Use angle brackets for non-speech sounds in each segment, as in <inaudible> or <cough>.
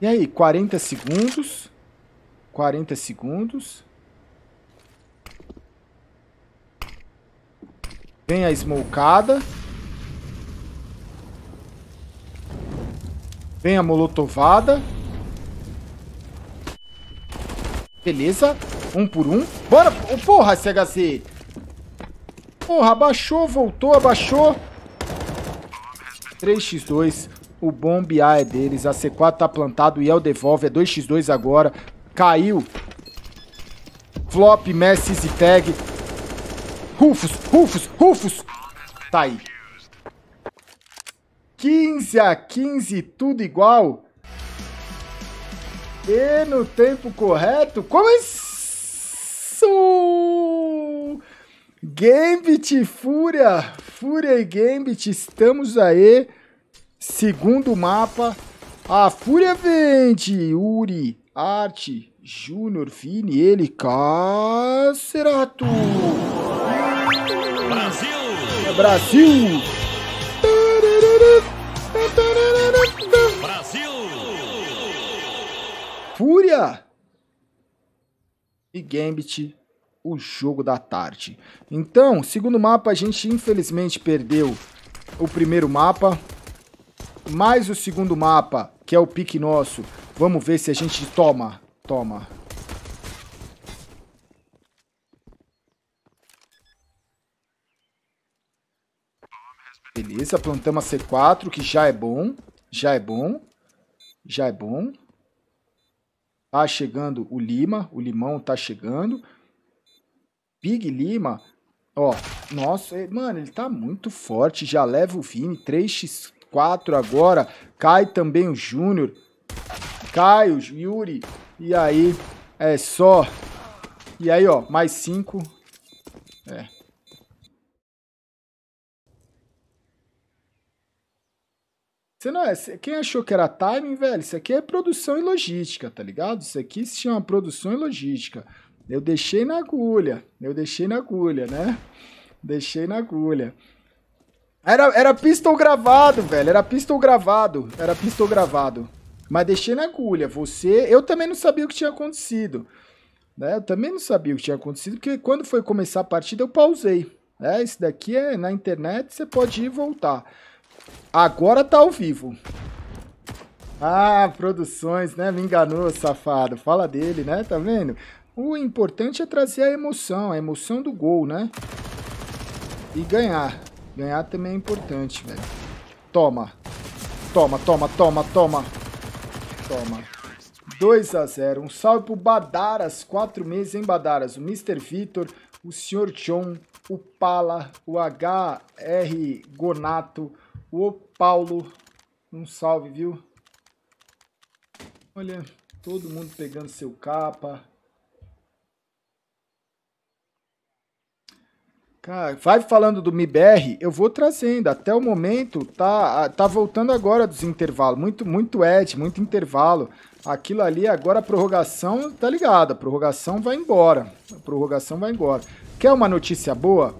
E aí, 40 segundos. 40 segundos. Vem a smokada. Vem a molotovada. Beleza. Um por um. Bora! Oh, porra, CHC! Porra, abaixou, voltou, abaixou. 3x2. O bombe A é deles. A C4 tá plantado. e é o devolve. É 2x2 agora. Caiu. Flop, Messi e tag. Rufus, Rufus, Rufus. Tá aí. 15 a 15, tudo igual. E no tempo correto, começou! Gambit Fúria, Fúria e Gambit, estamos aí. Segundo mapa, a Fúria vende. Uri, Arte, Júnior, Vini, ele, Cacerato. Brasil! É Brasil! Brasil! Fúria! E Gambit, o jogo da tarde. Então, segundo mapa, a gente infelizmente perdeu o primeiro mapa mais o segundo mapa, que é o pique nosso. Vamos ver se a gente toma. Toma. Beleza, plantamos a C4, que já é bom. Já é bom. Já é bom. Tá chegando o Lima. O Limão tá chegando. Big Lima. Ó, nossa, é- mano, ele tá muito forte. Já leva o Vini 3x quatro agora. Cai também o Júnior. Cai o Yuri. E aí é só. E aí, ó, mais cinco. É. Você não é, quem achou que era timing, velho? Isso aqui é produção e logística, tá ligado? Isso aqui se chama produção e logística. Eu deixei na agulha, eu deixei na agulha, né? Deixei na agulha. Era, era pistol gravado, velho. Era pistol gravado. Era pistol gravado. Mas deixei na agulha. Você. Eu também não sabia o que tinha acontecido. Né? Eu também não sabia o que tinha acontecido, porque quando foi começar a partida eu pausei. Né? esse daqui é na internet, você pode ir e voltar. Agora tá ao vivo. Ah, produções, né? Me enganou, safado. Fala dele, né? Tá vendo? O importante é trazer a emoção, a emoção do gol, né? E ganhar. Ganhar também é importante, velho. Toma. Toma, toma, toma, toma. Toma. 2 a 0 Um salve pro Badaras. Quatro meses, hein, Badaras? O Mr. Vitor, o Sr. John, o Pala, o HR Gonato, o Paulo. Um salve, viu? Olha, todo mundo pegando seu capa. Cara, vai falando do MIBR, eu vou trazendo. Até o momento, tá, tá voltando agora dos intervalos. Muito, muito edge, muito intervalo. Aquilo ali, agora a prorrogação, tá ligada, A prorrogação vai embora. A prorrogação vai embora. Quer uma notícia boa?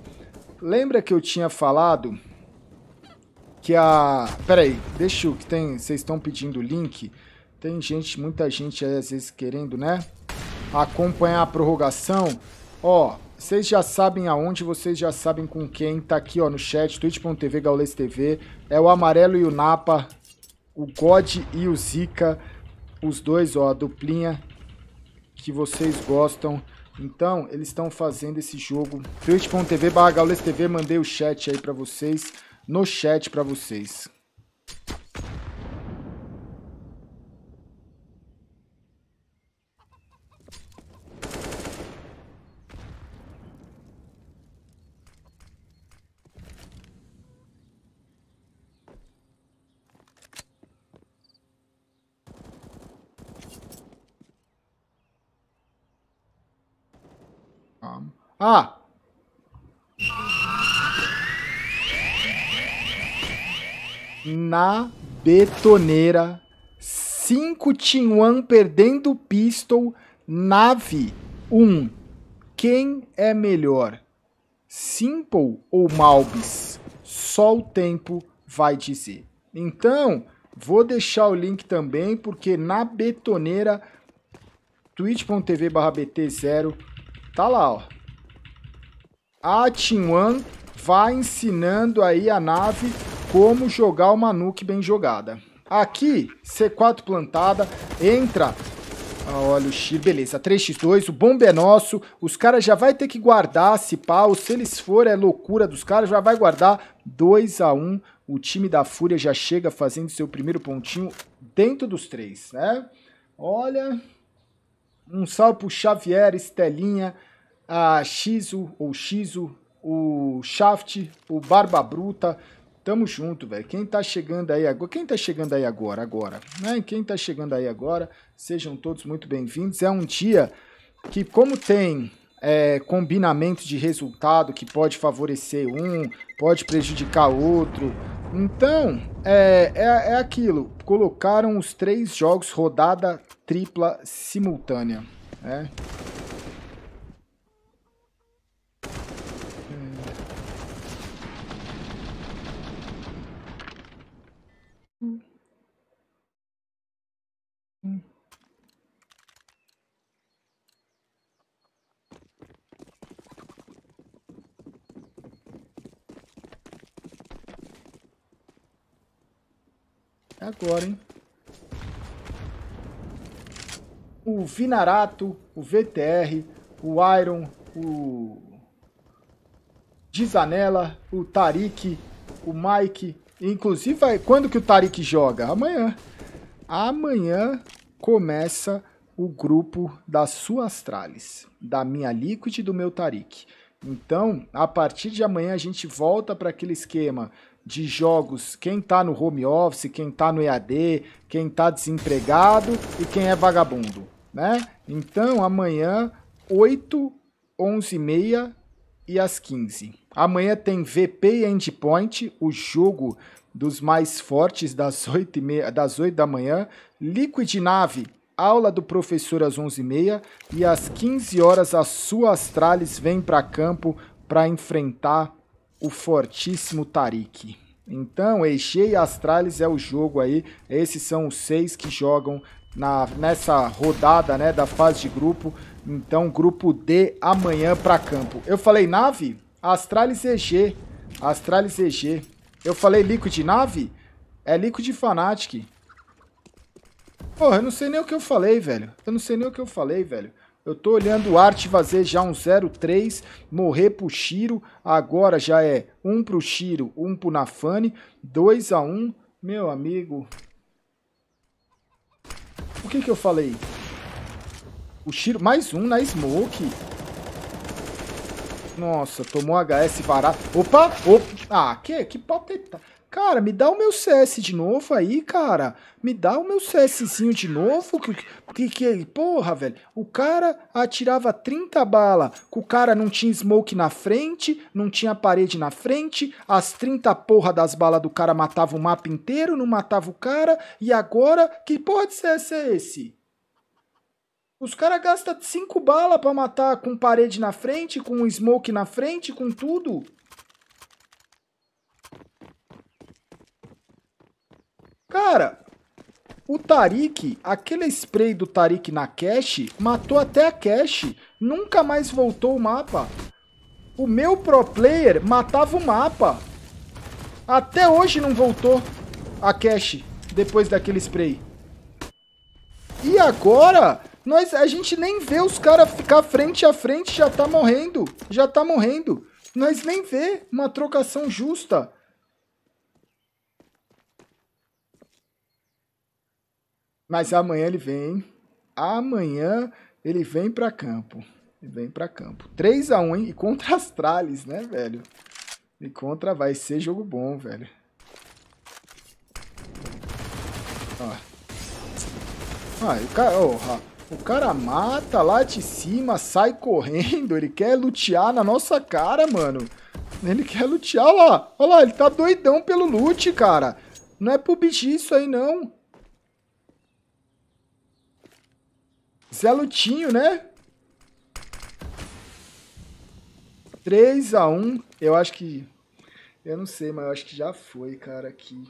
Lembra que eu tinha falado que a... Peraí, deixa o que tem... Vocês estão pedindo o link. Tem gente, muita gente aí, às vezes querendo, né? Acompanhar a prorrogação. Ó, vocês já sabem aonde, vocês já sabem com quem. Tá aqui, ó, no chat, twitch.tv, Gaules TV. É o Amarelo e o Napa, o God e o Zika. Os dois, ó, a duplinha que vocês gostam. Então, eles estão fazendo esse jogo. twitch.tv barra TV, mandei o chat aí para vocês, no chat para vocês. Ah! Na betoneira, 5 Tinhuan perdendo pistol, nave 1. Um. Quem é melhor? Simple ou Malbis? Só o tempo vai dizer. Então, vou deixar o link também, porque na betoneira, twitch.tv/bt0, tá lá, ó a Tinwan vai ensinando aí a nave como jogar uma nuke bem jogada. Aqui, C4 plantada, entra ah, Olha o X, beleza, 3x2, o bomba é nosso, os caras já vai ter que guardar, se pau, se eles forem, é loucura dos caras, já vai guardar 2x1, o time da Fúria já chega fazendo seu primeiro pontinho dentro dos três, né? Olha, um salve pro Xavier, Estelinha, a Xizu ou Xizu o Shaft, o Barba Bruta. Tamo junto, velho. Quem tá chegando aí agora, quem tá chegando aí agora, agora, né? Quem tá chegando aí agora, sejam todos muito bem-vindos. É um dia que como tem é, combinamento de resultado que pode favorecer um, pode prejudicar outro. Então, é, é, é aquilo. Colocaram os três jogos rodada tripla simultânea. Né? agora, hein? O Vinarato, o VTR, o Iron, o Dizanella, o Tarik, o Mike. Inclusive, vai... quando que o Tarik joga? Amanhã. Amanhã começa o grupo das Astralis, da minha Liquid e do meu Tarik. Então, a partir de amanhã a gente volta para aquele esquema de jogos, quem tá no home office, quem tá no EAD, quem tá desempregado e quem é vagabundo, né? Então, amanhã, 8, 11 e meia e às 15. Amanhã tem VP Endpoint, o jogo dos mais fortes das 8, e meia, das 8 da manhã. Liquid Nave, aula do professor às 11 e meia. e às 15 horas a sua Astralis vem para campo para enfrentar o fortíssimo Tarik. Então, Eixei e Astralis é o jogo aí. Esses são os seis que jogam na, nessa rodada né, da fase de grupo. Então, grupo D amanhã para campo. Eu falei nave? Astralis EG. Astralis EG. Eu falei Liquid nave? É Liquid Fanatic. Porra, eu não sei nem o que eu falei, velho. Eu não sei nem o que eu falei, velho. Eu tô olhando o Arte fazer já um 0-3, morrer pro Shiro, agora já é 1 um pro Shiro, 1 um pro Nafane, 2 a 1 um. Meu amigo... O que que eu falei? O Shiro, mais um na Smoke. Nossa, tomou HS varado. Opa! Opa! Ah, que, que pateta. Cara, me dá o meu CS de novo aí, cara. Me dá o meu CSzinho de novo. Que, que, que porra, velho. O cara atirava 30 balas. O cara não tinha smoke na frente, não tinha parede na frente. As 30 porra das balas do cara matava o mapa inteiro, não matava o cara. E agora, que porra de CS é esse? Os caras gastam 5 balas pra matar com parede na frente, com smoke na frente, com tudo. Cara, o Tarik, aquele spray do Tarik na cache, matou até a cache. Nunca mais voltou o mapa. O meu pro player matava o mapa. Até hoje não voltou a cache depois daquele spray. E agora, nós, a gente nem vê os caras ficar frente a frente, já tá morrendo. Já tá morrendo. Nós nem vê uma trocação justa. Mas amanhã ele vem. Amanhã ele vem para campo. Ele vem para campo. 3 a 1 hein? E contra as Trales, né, velho? E contra vai ser jogo bom, velho. Ó. Ah, o cara, oh, o cara mata lá de cima, sai correndo, ele quer lutear na nossa cara, mano. Ele quer lutear, olha lá, olha lá, ele tá doidão pelo loot, cara. Não é pro bicho isso aí, não. Zé Lutinho, né? 3x1. Eu acho que. Eu não sei, mas eu acho que já foi, cara, aqui.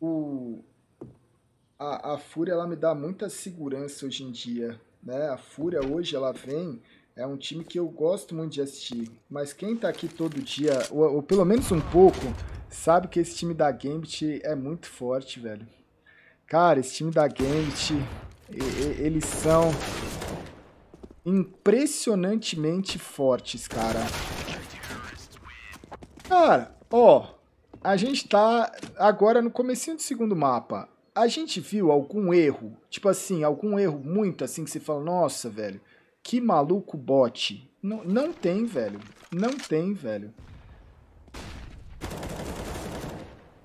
O. A, a Fúria, ela me dá muita segurança hoje em dia, né? A Fúria hoje, ela vem. É um time que eu gosto muito de assistir. Mas quem tá aqui todo dia, ou, ou pelo menos um pouco, sabe que esse time da Gambit é muito forte, velho. Cara, esse time da Gambit, eles são impressionantemente fortes, cara. Cara, ó, a gente tá agora no comecinho do segundo mapa. A gente viu algum erro, tipo assim, algum erro muito assim que você fala, nossa, velho, que maluco bot. Não, não tem, velho. Não tem, velho.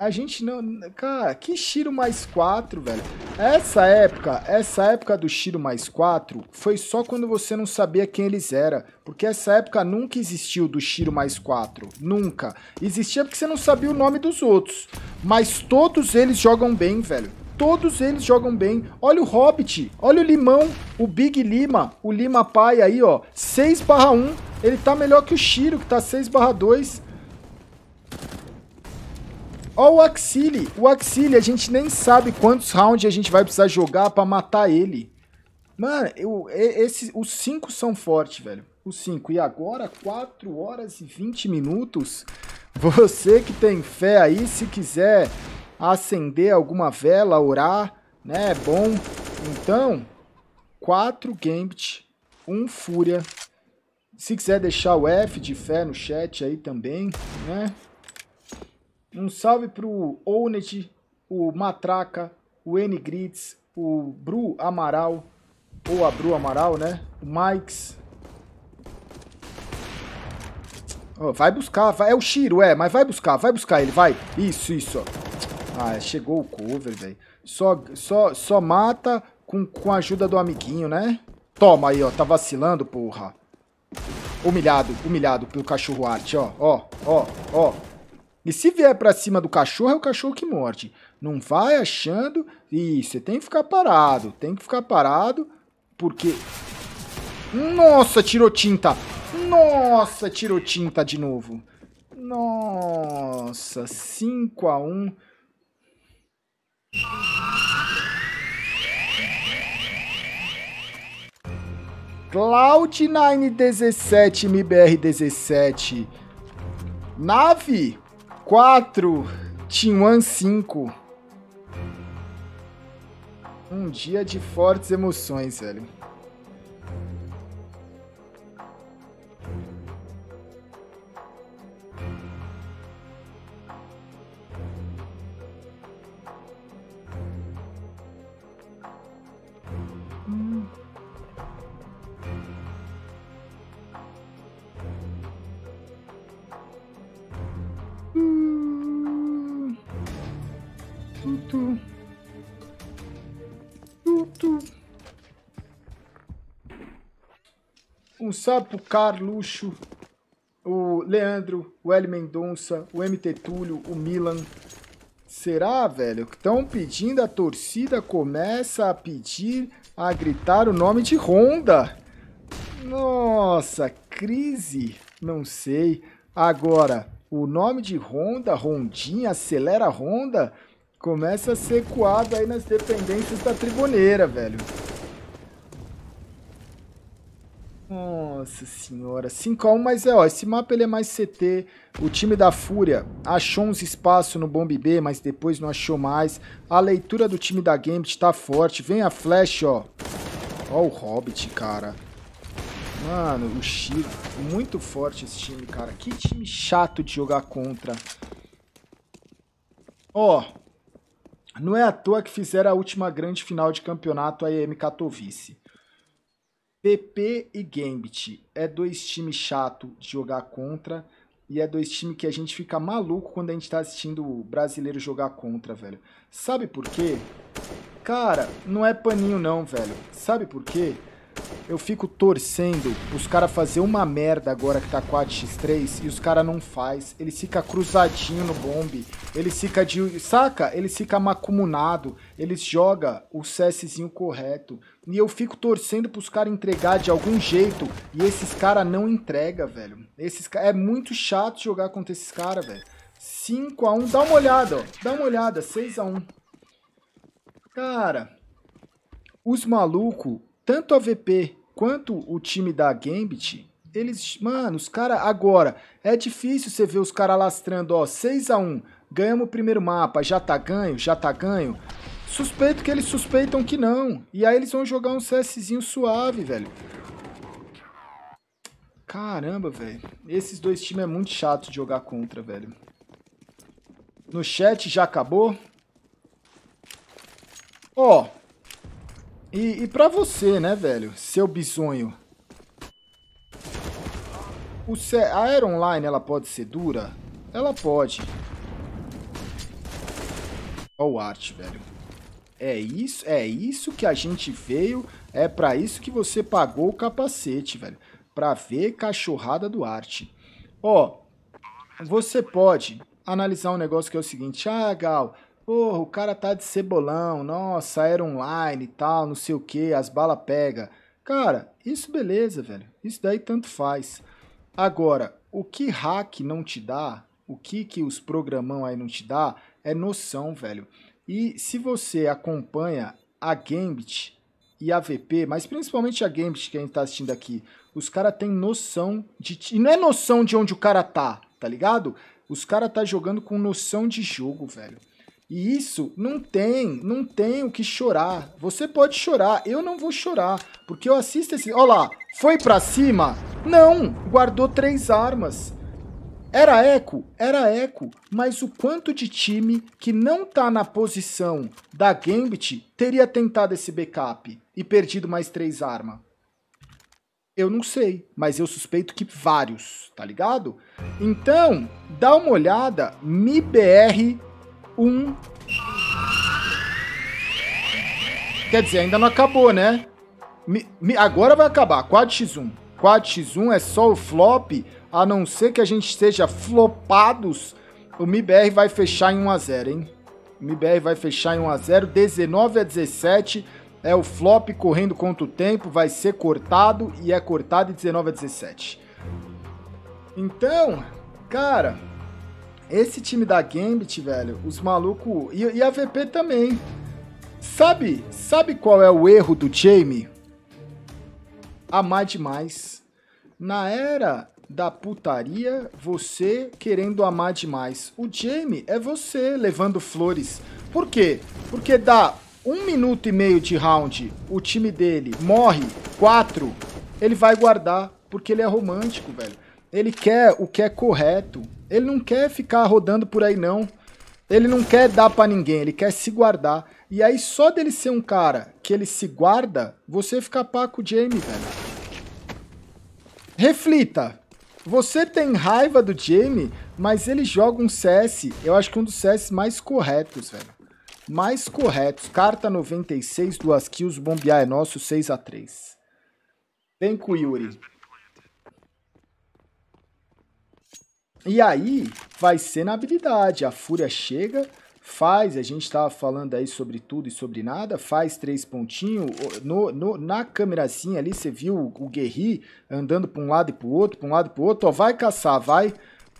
A gente não... Cara, que Shiro mais 4, velho? Essa época, essa época do Shiro mais 4 foi só quando você não sabia quem eles eram. Porque essa época nunca existiu do Shiro mais 4. Nunca. Existia porque você não sabia o nome dos outros. Mas todos eles jogam bem, velho. Todos eles jogam bem. Olha o Hobbit, olha o Limão, o Big Lima, o Lima Pai aí, ó. 6 barra 1. Ele tá melhor que o Shiro, que tá 6 barra 2. Ó o Axile. O Axile, a gente nem sabe quantos rounds a gente vai precisar jogar para matar ele. Mano, eu, esse, os 5 são fortes, velho. Os 5. E agora, 4 horas e 20 minutos. Você que tem fé aí, se quiser acender alguma vela, orar, né? É bom. Então, 4 Gambit, 1 um Fúria. Se quiser deixar o F de fé no chat aí também, né? Um salve pro Onet, o Matraca, o N Grits, o Bru Amaral, ou a Bru Amaral, né? O Mikes. vai buscar, vai. é o Shiro, é, mas vai buscar, vai buscar ele, vai. Isso, isso, ó. Ah, chegou o cover, velho. Só, só, só mata com, com a ajuda do amiguinho, né? Toma aí, ó, tá vacilando, porra. Humilhado, humilhado pelo cachorro arte, ó, ó, ó, ó. E se vier para cima do cachorro, é o cachorro que morde. Não vai achando. E você tem que ficar parado. Tem que ficar parado. Porque. Nossa, tirou tinta. Nossa, tirou tinta de novo. Nossa, 5 a 1 Cloud917, MBR17. Nave, 4, Tinwan 5. Um dia de fortes emoções, velho. Um salve pro Carluxo, o Leandro, o L. Mendonça, o MT Túlio, o Milan. Será, velho? Que estão pedindo, a torcida começa a pedir, a gritar o nome de Honda. Nossa, crise? Não sei. Agora, o nome de Honda, Rondinha, acelera Honda, começa a ser coado aí nas dependências da Triboneira, velho. Nossa senhora, 5x1, mas é, ó, esse mapa ele é mais CT, o time da Fúria achou uns espaço no Bomb B, mas depois não achou mais, a leitura do time da Gambit tá forte, vem a Flash, ó, ó o Hobbit, cara, mano, o Chico, muito forte esse time, cara, que time chato de jogar contra, ó, não é à toa que fizeram a última grande final de campeonato a EM Katowice, PP e Gambit é dois times chato de jogar contra e é dois times que a gente fica maluco quando a gente tá assistindo o brasileiro jogar contra, velho. Sabe por quê? Cara, não é paninho não, velho. Sabe por quê? Eu fico torcendo os caras fazer uma merda agora que tá 4x3 e os caras não faz. Ele fica cruzadinho no bombe, ele fica de... Saca? Ele fica macumunado, eles joga o CSzinho correto. E eu fico torcendo pros caras entregar de algum jeito e esses caras não entrega, velho. Esses É muito chato jogar contra esses caras, velho. 5x1, dá uma olhada, ó. Dá uma olhada, 6x1. Cara, os malucos, tanto a VP quanto o time da Gambit, eles, mano, os caras agora, é difícil você ver os caras lastrando, ó, 6 a 1 ganhamos o primeiro mapa, já tá ganho, já tá ganho. Suspeito que eles suspeitam que não. E aí eles vão jogar um CSzinho suave, velho. Caramba, velho. Esses dois times é muito chato de jogar contra, velho. No chat já acabou? Ó, oh, e, e pra você, né, velho? Seu bisonho. O C... A Air Online, ela pode ser dura? Ela pode. Olha o arte, velho. É isso, é isso que a gente veio, é para isso que você pagou o capacete, velho. Pra ver cachorrada do arte. Ó, você pode analisar um negócio que é o seguinte. Ah, Gal, Porra, o cara tá de cebolão, nossa, era online e tal, não sei o que, as balas pega. Cara, isso beleza, velho. Isso daí tanto faz. Agora, o que hack não te dá, o que que os programão aí não te dá, é noção, velho. E se você acompanha a Gambit e a VP, mas principalmente a Gambit que a gente tá assistindo aqui, os caras têm noção de... E não é noção de onde o cara tá, tá ligado? Os caras tá jogando com noção de jogo, velho. E isso não tem, não tem o que chorar. Você pode chorar, eu não vou chorar, porque eu assisto esse. Olha lá, foi para cima? Não, guardou três armas. Era eco, era eco, mas o quanto de time que não tá na posição da Gambit teria tentado esse backup e perdido mais três armas? Eu não sei, mas eu suspeito que vários, tá ligado? Então, dá uma olhada, MIBR um. Quer dizer, ainda não acabou, né? Mi, mi, agora vai acabar. 4 X1. 4 X1 é só o flop, a não ser que a gente esteja flopados. O MIBR vai fechar em 1x0, hein? O MIBR vai fechar em 1x0. 19 a 17 é o flop correndo contra o tempo, vai ser cortado e é cortado em 19 a 17. Então, cara, esse time da Gambit, velho, os malucos. E, e, a VP também. Sabe, sabe qual é o erro do Jamie? Amar demais. Na era da putaria, você querendo amar demais. O Jamie é você levando flores. Por quê? Porque dá um minuto e meio de round, o time dele morre, quatro, ele vai guardar. Porque ele é romântico, velho. Ele quer o que é correto. Ele não quer ficar rodando por aí, não. Ele não quer dar para ninguém, ele quer se guardar. E aí, só dele ser um cara que ele se guarda, você fica pá com o Jamie, velho. Reflita. Você tem raiva do Jamie, mas ele joga um CS, eu acho que um dos CS mais corretos, velho. Mais corretos. Carta 96, duas kills, bombear é nosso, 6x3. Vem com o Yuri. E aí vai ser na habilidade. A fúria chega, faz, a gente tava falando aí sobre tudo e sobre nada, faz três pontinhos. No, no, na câmerazinha ali você viu o, o Guerri andando para um lado e para outro, para um lado e para outro. Ó, vai caçar, vai.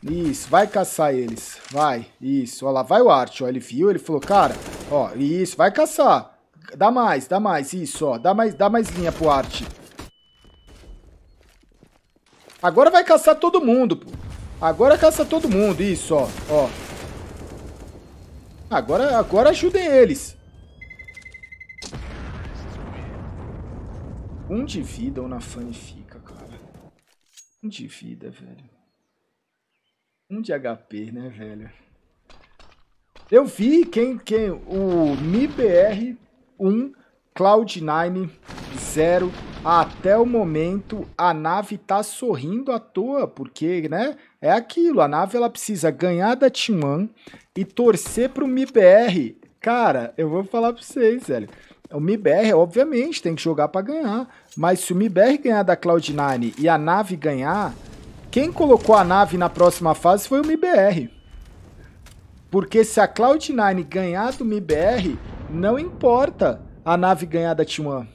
Isso, vai caçar eles. Vai, isso. Ó lá, vai o Art, ó. Ele viu, ele falou, cara, ó, isso, vai caçar. Dá mais, dá mais, isso, ó. Dá mais, dá mais linha pro Art. Agora vai caçar todo mundo, pô. Agora caça todo mundo. Isso, ó. ó. Agora, agora ajudem eles. Um de vida ou na fan fica, cara. Um de vida, velho. Um de HP, né, velho? Eu vi quem, quem o MiBR 1 Cloud9 0 até o momento, a nave tá sorrindo à toa, porque, né? É aquilo, a nave ela precisa ganhar da Timan e torcer pro MIBR. Cara, eu vou falar pra vocês, velho. O MIBR, obviamente, tem que jogar para ganhar. Mas se o MIBR ganhar da Cloud9 e a nave ganhar, quem colocou a nave na próxima fase foi o MIBR. Porque se a Cloud9 ganhar do MIBR, não importa a nave ganhar da T1.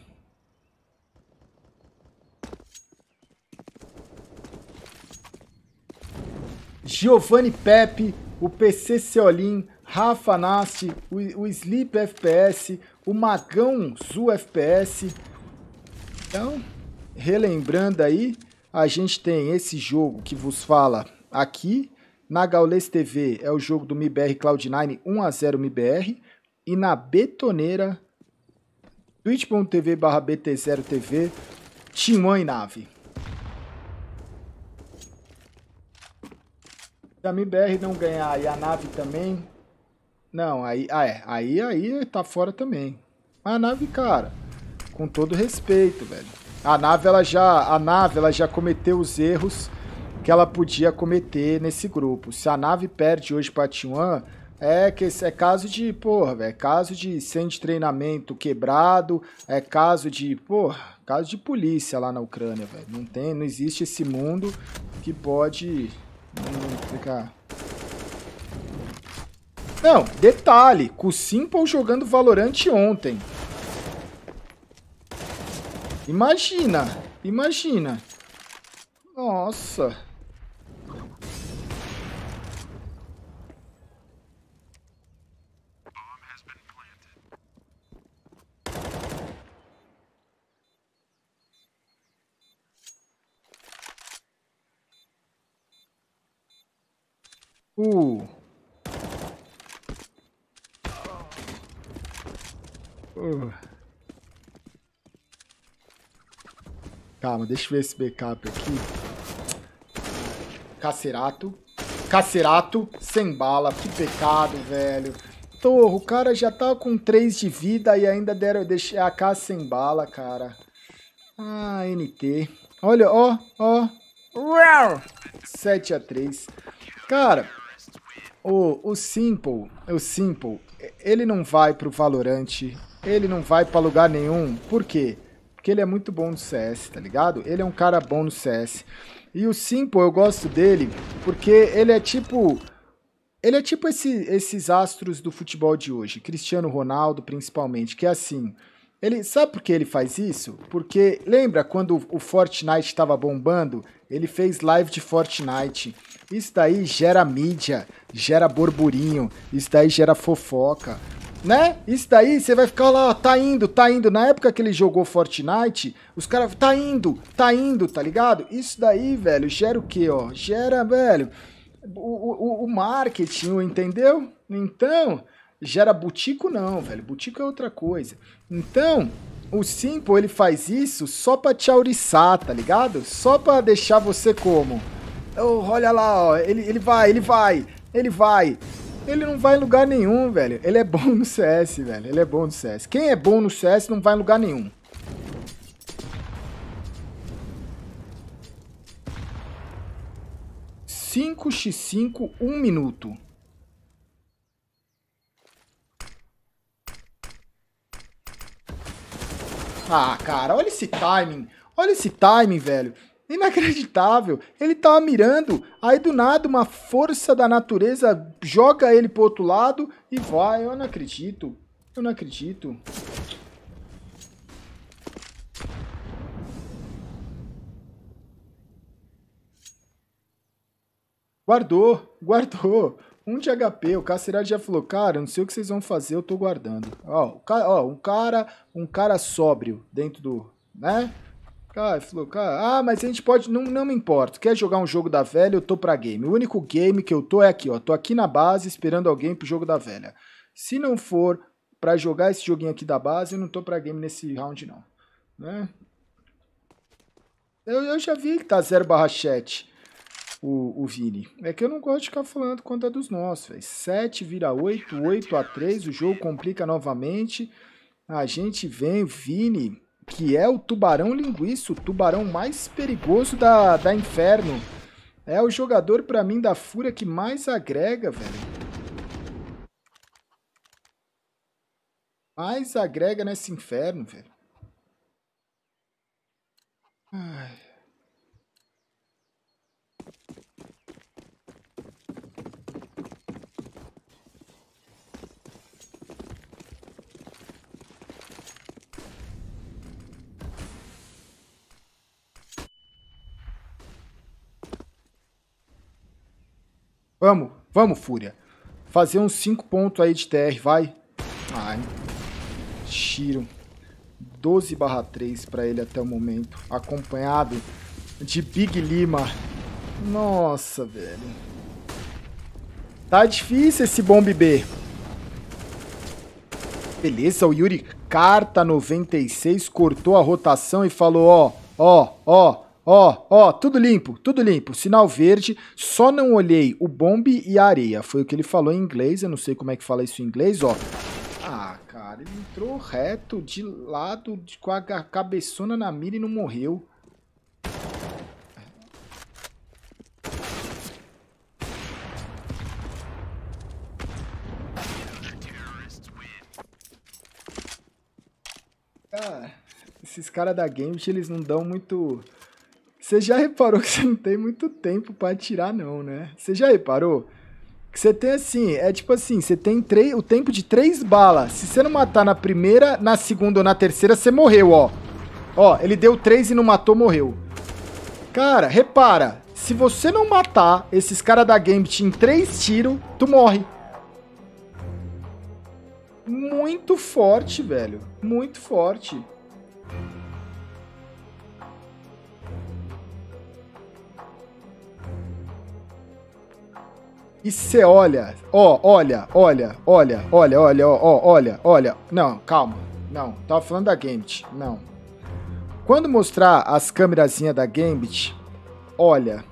Giovanni Pepe, o PC Ceolim, Rafa Nast, o, o Sleep FPS, o Magão Zu FPS. Então, relembrando aí, a gente tem esse jogo que vos fala aqui. Na Gaules TV é o jogo do MIBR Cloud9, 1x0 MIBR. E na Betoneira, twitch.tv BT0TV, Timão e Nave. Se a MIBR não ganhar e a nave também. Não, aí, ah, é, aí, aí tá fora também. A nave, cara, com todo respeito, velho. A nave, ela já, a nave, ela já cometeu os erros que ela podia cometer nesse grupo. Se a nave perde hoje para Tijuana, é que é caso de, porra, velho, é caso de centro de treinamento quebrado, é caso de, porra, caso de polícia lá na Ucrânia, velho. Não tem, não existe esse mundo que pode Vamos clicar. Não, detalhe, com o Simple jogando Valorant ontem. Imagina, imagina. Nossa. Uh. Uh. Calma, deixa eu ver esse backup aqui. Cacerato. Cacerato, sem bala. Que pecado, velho. Torro, o cara já tá com 3 de vida e ainda deram deixar a AK sem bala, cara. Ah, NT. Olha, ó, ó. 7 x 3. Cara, o, o Simple, o Simple, ele não vai pro Valorante, ele não vai pra lugar nenhum. Por quê? Porque ele é muito bom no CS, tá ligado? Ele é um cara bom no CS. E o Simple, eu gosto dele porque ele é tipo... Ele é tipo esse, esses astros do futebol de hoje, Cristiano Ronaldo principalmente, que é assim... Ele sabe por que ele faz isso? Porque lembra quando o Fortnite estava bombando, ele fez live de Fortnite. Isso daí gera mídia, gera burburinho, isso daí gera fofoca, né? Isso daí você vai ficar lá, ó, tá indo, tá indo. Na época que ele jogou Fortnite, os caras tá indo, tá indo, tá ligado? Isso daí, velho, gera o quê, ó? Gera, velho, o, o, o marketing, entendeu? Então, Gera butico não, velho. Butico é outra coisa. Então, o Simple, ele faz isso só pra te auriçar, tá ligado? Só pra deixar você como... Oh, olha lá, ó. Ele, ele vai, ele vai, ele vai. Ele não vai em lugar nenhum, velho. Ele é bom no CS, velho. Ele é bom no CS. Quem é bom no CS não vai em lugar nenhum. Cinco x cinco, um minuto. Ah, cara, olha esse timing. Olha esse timing, velho. Inacreditável. Ele tava tá mirando, aí do nada uma força da natureza joga ele pro outro lado e vai. Eu não acredito. Eu não acredito. Guardou, guardou. Um de HP, o Cacerade já falou, cara, não sei o que vocês vão fazer, eu tô guardando. Ó, ó um cara, um cara sóbrio dentro do, né? Cara, falou, cara, ah, mas a gente pode, não, não me importa, quer jogar um jogo da velha, eu tô pra game. O único game que eu tô é aqui, ó, tô aqui na base esperando alguém pro jogo da velha. Se não for pra jogar esse joguinho aqui da base, eu não tô pra game nesse round não, né? Eu, eu já vi que tá 0 barra o, o Vini. É que eu não gosto de ficar falando quanto é dos nossos, velho. 7 vira 8, 8 a 3, o jogo complica novamente. A gente vem, Vini, que é o tubarão linguiça, o tubarão mais perigoso da, da Inferno. É o jogador, para mim, da Fúria que mais agrega, velho. Mais agrega nesse inferno, velho. Ai... Vamos, vamos, Fúria. Fazer uns 5 pontos aí de TR, vai. Ai. Tiro. 12 barra 3 para ele até o momento. Acompanhado de Big Lima. Nossa, velho. Tá difícil esse Bomb B. Beleza, o Yuri Carta 96 cortou a rotação e falou, ó, ó, ó, Ó, ó, tudo limpo, tudo limpo. Sinal verde, só não olhei o bombe e a areia. Foi o que ele falou em inglês, eu não sei como é que fala isso em inglês, ó. Ah, cara, ele entrou reto, de lado, com a cabeçona na mira e não morreu. Ah, cara, esses caras da games eles não dão muito você já reparou que você não tem muito tempo para tirar, não, né? Você já reparou? Que você tem assim, é tipo assim, você tem três, o tempo de três balas. Se você não matar na primeira, na segunda ou na terceira, você morreu, ó. Ó, ele deu três e não matou, morreu. Cara, repara. Se você não matar esses caras da Gambit em três tiros, tu morre. Muito forte, velho. Muito forte. e você olha, ó, olha, olha, olha, olha, olha, ó, olha, olha. Não, calma. Não, tava falando da Gambit. Não. Quando mostrar as câmerazinhas da Gambit, olha,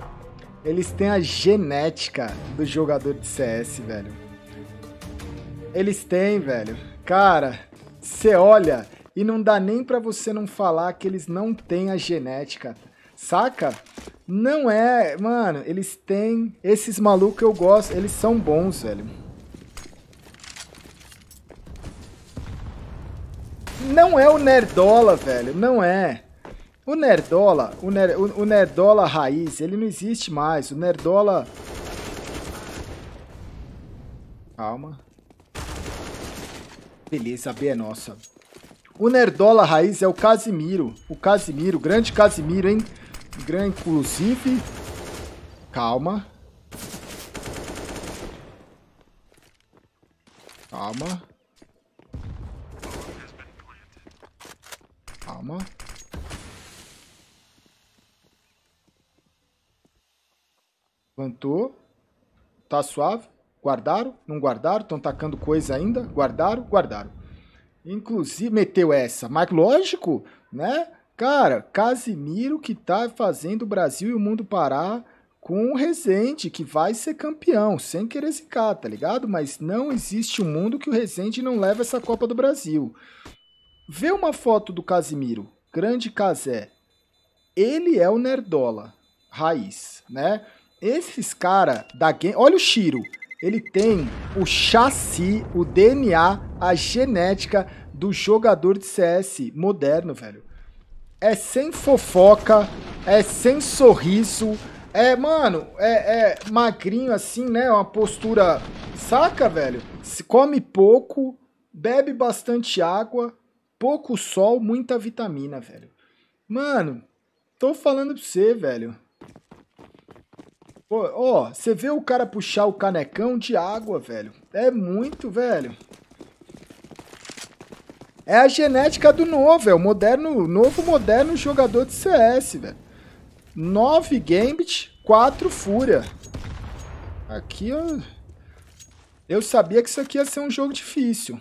eles têm a genética do jogador de CS, velho. Eles têm, velho. Cara, você olha e não dá nem para você não falar que eles não têm a genética saca? Não é, mano, eles têm... Esses malucos eu gosto, eles são bons, velho. Não é o Nerdola, velho, não é. O Nerdola, o, ner, o, o Nerdola raiz, ele não existe mais. O Nerdola... Calma. Beleza, a B é nossa. O Nerdola raiz é o Casimiro. O Casimiro, grande Casimiro, hein? Gran, inclusive. Calma. Calma. Calma. Plantou. Tá suave. Guardaram, não guardaram, estão tacando coisa ainda. Guardaram, guardaram. Inclusive, meteu essa. Mas lógico, né? Cara, Casimiro que tá fazendo o Brasil e o mundo parar com o Rezende, que vai ser campeão, sem querer zicar, tá ligado? Mas não existe um mundo que o Rezende não leve essa Copa do Brasil. Vê uma foto do Casimiro, grande Casé. Ele é o nerdola, raiz, né? Esses cara da game... Olha o Shiro. Ele tem o chassi, o DNA, a genética do jogador de CS moderno, velho é sem fofoca, é sem sorriso, é, mano, é, é magrinho assim, né? Uma postura. Saca, velho? Se come pouco, bebe bastante água, pouco sol, muita vitamina, velho. Mano, tô falando pra você, velho. Ó, oh, você vê o cara puxar o canecão de água, velho. É muito, velho. É a genética do novo, é o moderno, novo moderno jogador de CS, velho. 9 Gambit, 4 Fúria. Aqui eu... eu sabia que isso aqui ia ser um jogo difícil.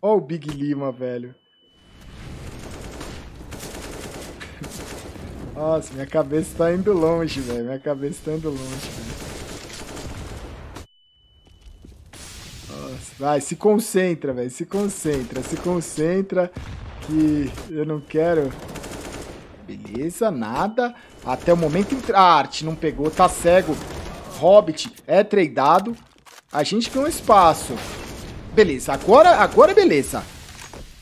Olha o Big Lima, velho. Nossa, minha cabeça tá indo longe, velho. Minha cabeça tá indo longe, velho. vai, se concentra, velho. Se concentra, se concentra. Que eu não quero... Beleza, nada. Até o momento... A ah, arte não pegou, tá cego. Hobbit é tradeado. A gente tem um espaço. Beleza, agora, agora é beleza.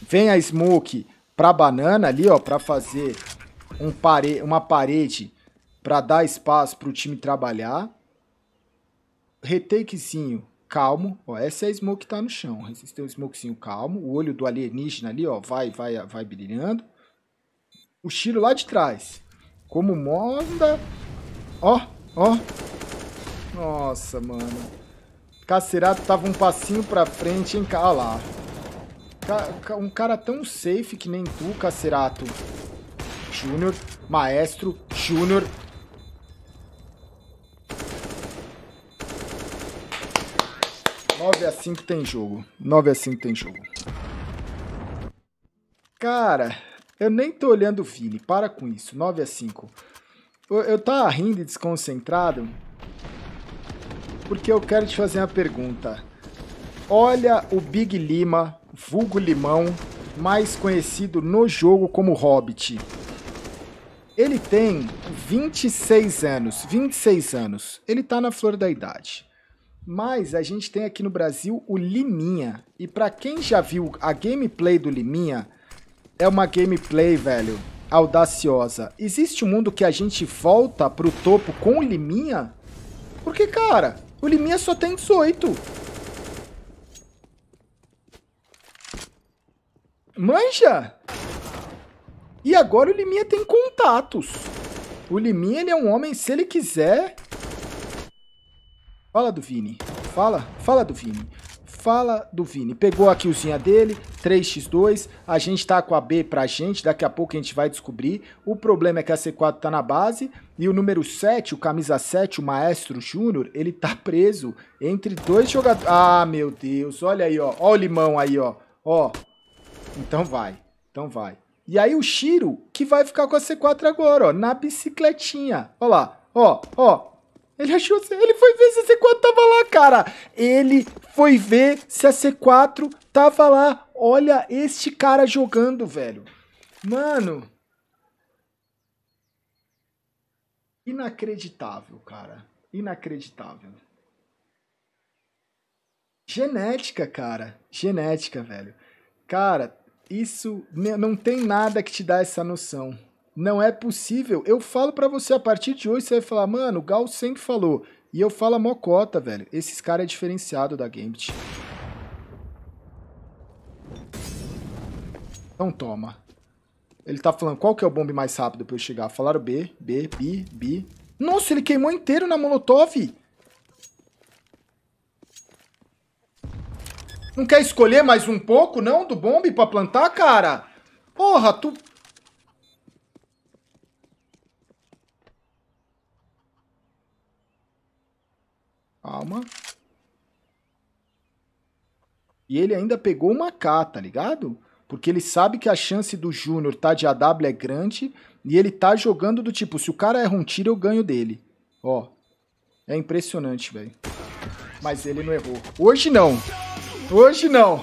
Vem a Smoke pra banana ali, ó, pra fazer um pare, uma parede para dar espaço para o time trabalhar. Retakezinho calmo. Ó, essa é a smoke que tá no chão. Vocês têm um smokezinho calmo. O olho do alienígena ali, ó, vai, vai, vai brilhando. O tiro lá de trás. Como manda. Ó, ó. Nossa, mano. Cacerato tava um passinho pra frente, hein? Olha lá. Um cara tão safe que nem tu, Cacerato. Júnior. Maestro, Júnior. Nove a cinco tem jogo. Nove a cinco tem jogo. Cara, eu nem tô olhando o Vini. Para com isso. Nove a cinco. Eu, eu tava tá rindo e desconcentrado porque eu quero te fazer uma pergunta. Olha o Big Lima, vulgo Limão, mais conhecido no jogo como Hobbit. Ele tem 26 anos, 26 anos. Ele tá na flor da idade. Mas a gente tem aqui no Brasil o Liminha. E para quem já viu a gameplay do Liminha, é uma gameplay, velho, audaciosa. Existe um mundo que a gente volta pro topo com o Liminha? Porque, cara, o Liminha só tem 18. Manja! E agora o Liminha tem contatos. O Liminha, ele é um homem, se ele quiser... Fala do Vini. Fala, fala do Vini. Fala do Vini. Pegou a killzinha dele, 3x2. A gente tá com a B pra gente, daqui a pouco a gente vai descobrir. O problema é que a C4 tá na base e o número 7, o camisa 7, o Maestro Júnior, ele tá preso entre dois jogadores. Ah, meu Deus, olha aí, ó. Ó o limão aí, ó. Ó. Então vai, então vai. E aí o Shiro que vai ficar com a C4 agora, ó, na bicicletinha. Ó lá, ó, ó. Ele achou, ele foi ver se a C4 tava lá, cara. Ele foi ver se a C4 tava lá. Olha este cara jogando, velho. Mano. Inacreditável, cara. Inacreditável. Genética, cara. Genética, velho. Cara, isso não tem nada que te dá essa noção. Não é possível. Eu falo para você, a partir de hoje, você vai falar, mano, o Gal sempre falou. E eu falo a mocota, velho. Esses caras é diferenciado da Gambit. Então toma. Ele tá falando, qual que é o bombe mais rápido pra eu chegar? Falaram B, B, B, B. Nossa, ele queimou inteiro na Molotov. Não quer escolher mais um pouco, não, do bombe pra plantar, cara? Porra, tu... Calma. E ele ainda pegou uma K, tá ligado? Porque ele sabe que a chance do Júnior tá de AW é grande e ele tá jogando do tipo, se o cara erra um tiro, eu ganho dele. Ó, é impressionante, velho. Mas ele não errou. Hoje não. Hoje não.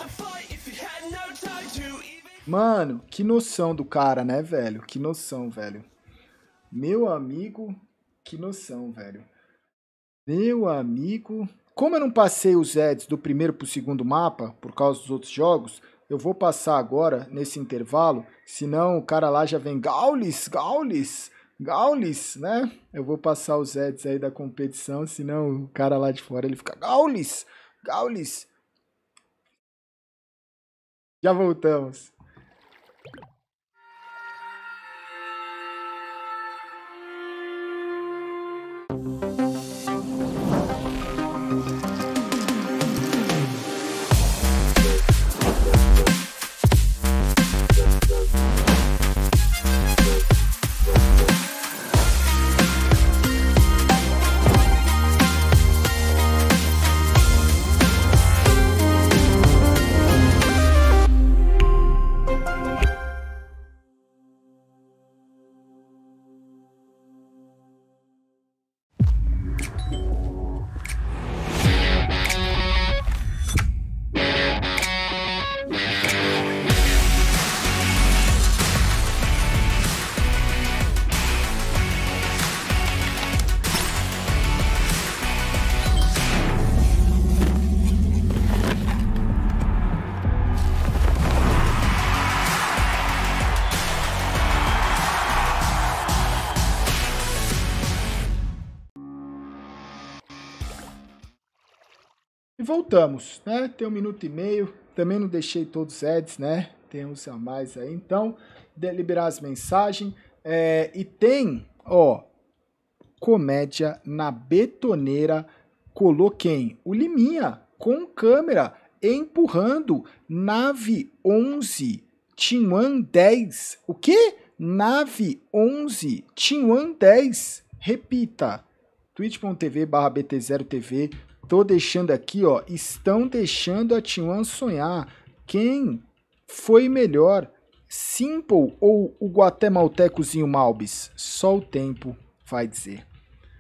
Mano, que noção do cara, né, velho? Que noção, velho. Meu amigo, que noção, velho. Meu amigo. Como eu não passei os ads do primeiro para o segundo mapa, por causa dos outros jogos, eu vou passar agora, nesse intervalo, senão o cara lá já vem Gaules, Gaules, Gaules, né? Eu vou passar os ads aí da competição, senão o cara lá de fora ele fica Gaules, Gaules. Já voltamos. voltamos, né? Tem um minuto e meio. Também não deixei todos os ads, né? Tem uns a mais aí. Então, deliberar as mensagens. É, eh, e tem, ó, comédia na betoneira. Coloquem o Liminha com câmera empurrando nave 11, Tinwan 10. O que? Nave 11, Tinwan 10. Repita, twitch.tv barra BT0TV tô deixando aqui, ó, estão deixando a T1 sonhar. Quem foi melhor, Simple ou o guatemaltecozinho Malbis? Só o tempo vai dizer.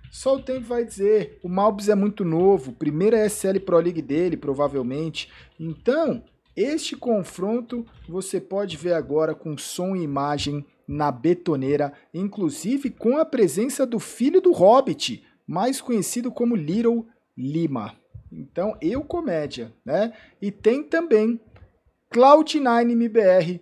Só o tempo vai dizer. O Malbis é muito novo, primeira SL Pro League dele, provavelmente. Então, este confronto você pode ver agora com som e imagem na betoneira, inclusive com a presença do filho do Hobbit, mais conhecido como Little Lima. Então, eu comédia, né? E tem também Cloud9 MBR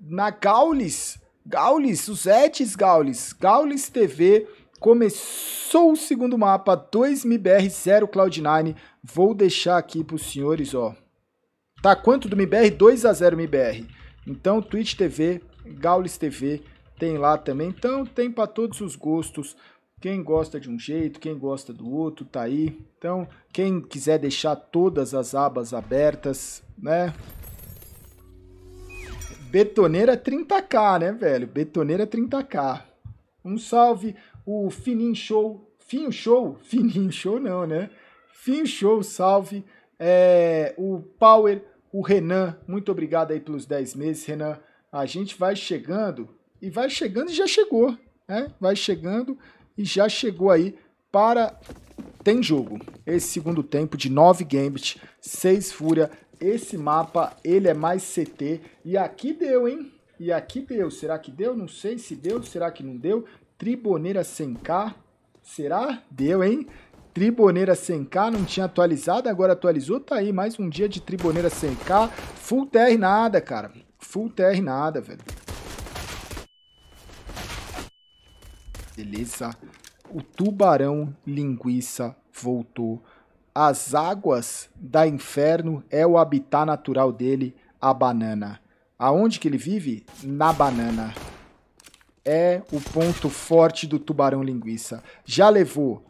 na Gaules, Gaules, os Etes Gaules, Gaules TV, começou o segundo mapa, 2 MBR, 0 Cloud9, vou deixar aqui para os senhores, ó, tá quanto do MBR? 2 a 0 MBR, então Twitch TV, Gaules TV, tem lá também, então tem para todos os gostos, quem gosta de um jeito, quem gosta do outro, tá aí. Então, quem quiser deixar todas as abas abertas, né? Betoneira 30k, né, velho? Betoneira 30k. Um salve, o Fininho Show. Fininho Show? <laughs> Fininho Show não, né? Fininho Show, salve. É, o Power, o Renan, muito obrigado aí pelos 10 meses, Renan. A gente vai chegando, e vai chegando e já chegou, né? Vai chegando e já chegou aí para tem jogo. Esse segundo tempo de 9 Gambit, 6 Fúria, esse mapa, ele é mais CT. E aqui deu, hein? E aqui deu. Será que deu? Não sei se deu, será que não deu? Triboneira 100k, será? Deu, hein? Triboneira 100k, não tinha atualizado, agora atualizou, tá aí, mais um dia de Triboneira 100k. Full TR nada, cara. Full TR nada, velho. Beleza? O tubarão linguiça voltou. As águas da inferno é o habitat natural dele, a banana. Aonde que ele vive? Na banana. É o ponto forte do tubarão linguiça. Já levou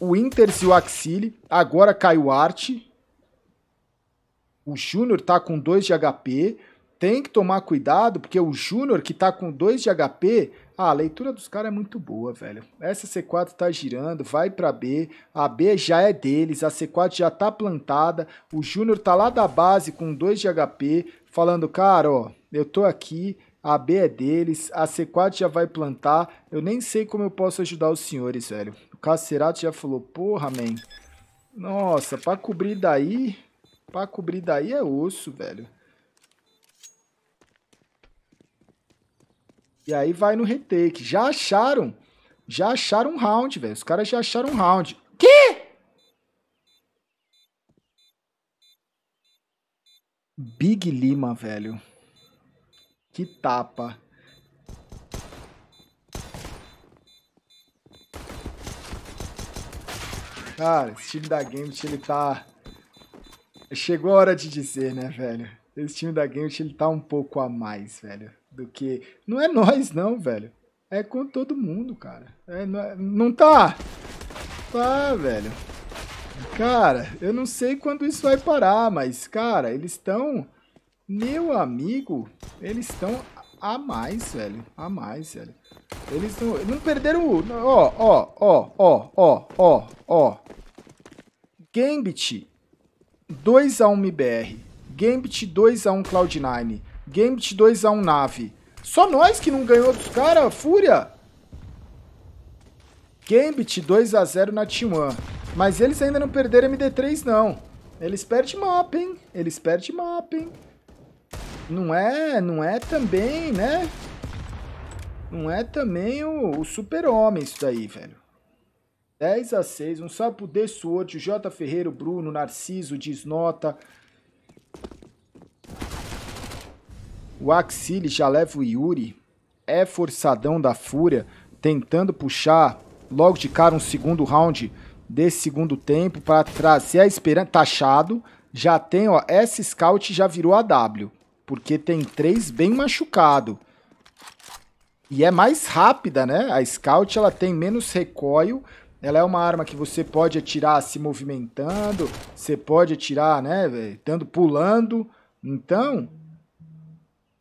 o Inters e o Axile. Agora cai o Arte. O Júnior tá com 2 de HP. Tem que tomar cuidado, porque o Júnior que tá com 2 de HP ah, a leitura dos caras é muito boa, velho. Essa C4 tá girando, vai pra B. A B já é deles, a C4 já tá plantada. O Júnior tá lá da base com 2 de HP, falando, cara, ó, eu tô aqui, a B é deles, a C4 já vai plantar. Eu nem sei como eu posso ajudar os senhores, velho. O Cacerato já falou, porra, man. Nossa, pra cobrir daí... Pra cobrir daí é osso, velho. E aí vai no retake. Já acharam. Já acharam um round, velho. Os caras já acharam um round. Que? Big Lima, velho. Que tapa. Cara, esse time da Gambit, ele tá... Chegou a hora de dizer, né, velho? Esse time da Gambit, ele tá um pouco a mais, velho do que. Não é nós, não, velho. É com todo mundo, cara. É, não, é, não tá? Tá, velho. Cara, eu não sei quando isso vai parar, mas, cara, eles estão. Meu amigo, eles estão a mais, velho. A mais, velho. Eles não, não perderam o. Ó, ó, ó, ó, ó, ó, ó. Gambit 2x1 MBR. Gambit 2x1 Cloud9. Gambit 2x1 nave. Só nós que não ganhou dos caras, fúria! Gambit 2x0 na T1. Mas eles ainda não perderam MD3, não. Eles perdem mapa, hein? Eles perdem mapa, hein? Não é, não é também, né? Não é também o, o super-homem isso daí, velho. 10 x 6, um salve pro de Sword, o J Ferreiro, Bruno, Narciso, Desnota, O Axile já leva o Yuri, é forçadão da fúria, tentando puxar logo de cara um segundo round desse segundo tempo para trazer a esperança. Taxado, já tem, ó, essa scout já virou a W, porque tem três bem machucado. E é mais rápida, né? A scout ela tem menos recoil, ela é uma arma que você pode atirar se movimentando, você pode atirar, né, eh, dando pulando. Então,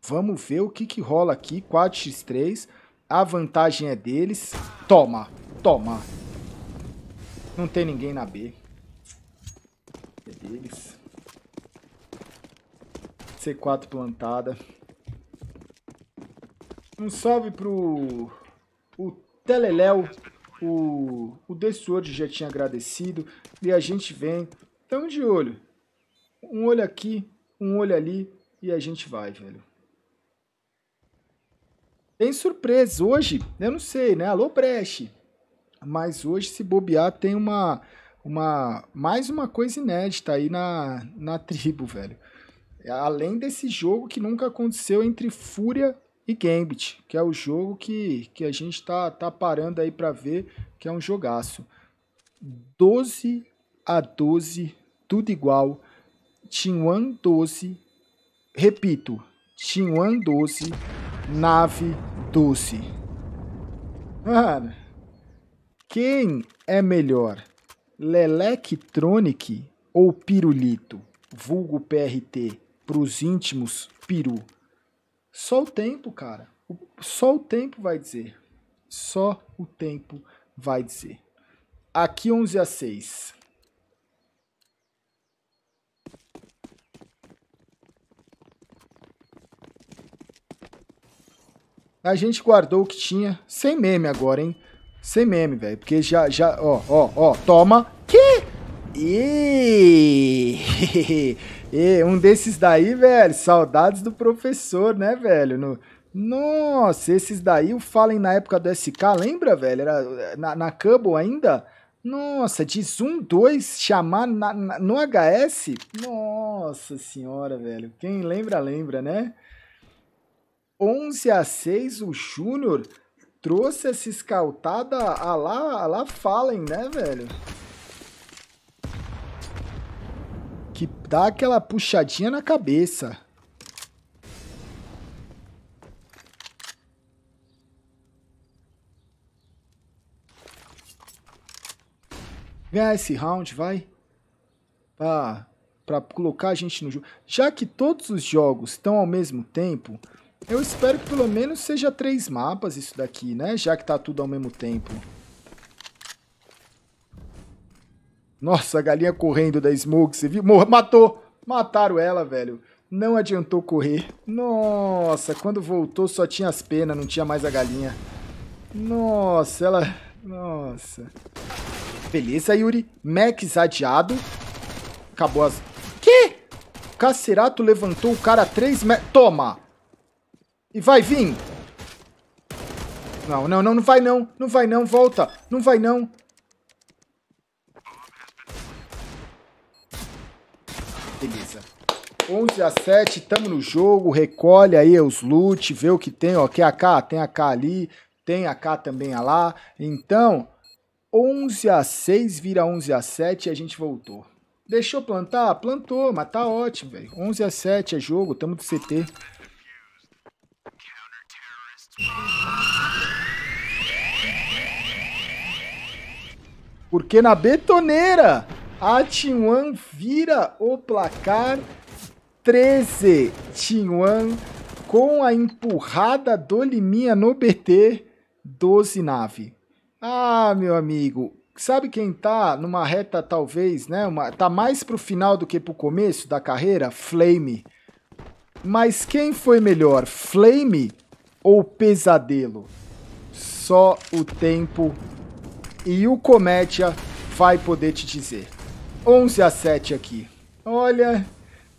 Vamos ver o que, que rola aqui. 4x3. A vantagem é deles. Toma. Toma. Não tem ninguém na B. É deles. C4 plantada. Um salve pro... O Teleléu. O, o The Sword já tinha agradecido. E a gente vem. Tamo de olho. Um olho aqui, um olho ali. E a gente vai, velho. Tem surpresa Hoje, eu não sei, né? Alô, Breche. Mas hoje, se bobear, tem uma, uma mais uma coisa inédita aí na, na tribo, velho. É, além desse jogo que nunca aconteceu entre Fúria e Gambit, que é o jogo que, que a gente tá, tá parando aí para ver, que é um jogaço. 12 a 12, tudo igual. Tinham 12. Repito, Xinhuan 12, Nave 12. Cara, quem é melhor? Lelectronic ou Pirulito? Vulgo PRT, pros íntimos, peru. Só o tempo, cara. Só o tempo vai dizer. Só o tempo vai dizer. Aqui 11 a 6. A gente guardou o que tinha. Sem meme agora, hein? Sem meme, velho. Porque já, já, ó, ó, ó. Toma. Que? E... e <laughs> um desses daí, velho. Saudades do professor, né, velho? No... Nossa, esses daí o Fallen na época do SK, lembra, velho? Era na, na Cabo ainda? Nossa, de Zoom 2 chamar na, na, no HS? Nossa senhora, velho. Quem lembra, lembra, né? 11 a 6 o Júnior trouxe essa escaltada a lá, a lá Fallen, né, velho? Que dá aquela puxadinha na cabeça. Ganhar esse round, vai. Pra, pra colocar a gente no jogo. Já que todos os jogos estão ao mesmo tempo, eu espero que pelo menos seja três mapas isso daqui, né? Já que tá tudo ao mesmo tempo. Nossa, a galinha correndo da Smoke, você viu? Mor matou! Mataram ela, velho. Não adiantou correr. Nossa, quando voltou só tinha as penas, não tinha mais a galinha. Nossa, ela... Nossa. Beleza, Yuri. Max adiado. Acabou as... Que? Cacerato levantou o cara três. metros. Toma! E vai vir. Não, não, não, não vai não. Não vai não, volta. Não vai não. Beleza. 11 a 7, tamo no jogo. Recolhe aí os loot, vê o que tem. Ó, que AK? Tem AK ali. Tem AK também a lá. Então, 11 a 6 vira 11 a 7 e a gente voltou. Deixou plantar? Plantou, mas tá ótimo, velho. 11 a 7 é jogo, tamo do CT. Porque na betoneira, a Tinwan vira o placar 13. Tinwan com a empurrada do Liminha no BT 12 nave. Ah, meu amigo, sabe quem tá numa reta talvez, né? Uma, tá mais pro final do que pro começo da carreira? Flame. Mas quem foi melhor, Flame ou pesadelo. Só o tempo e o Comédia vai poder te dizer. 11 a 7 aqui. Olha,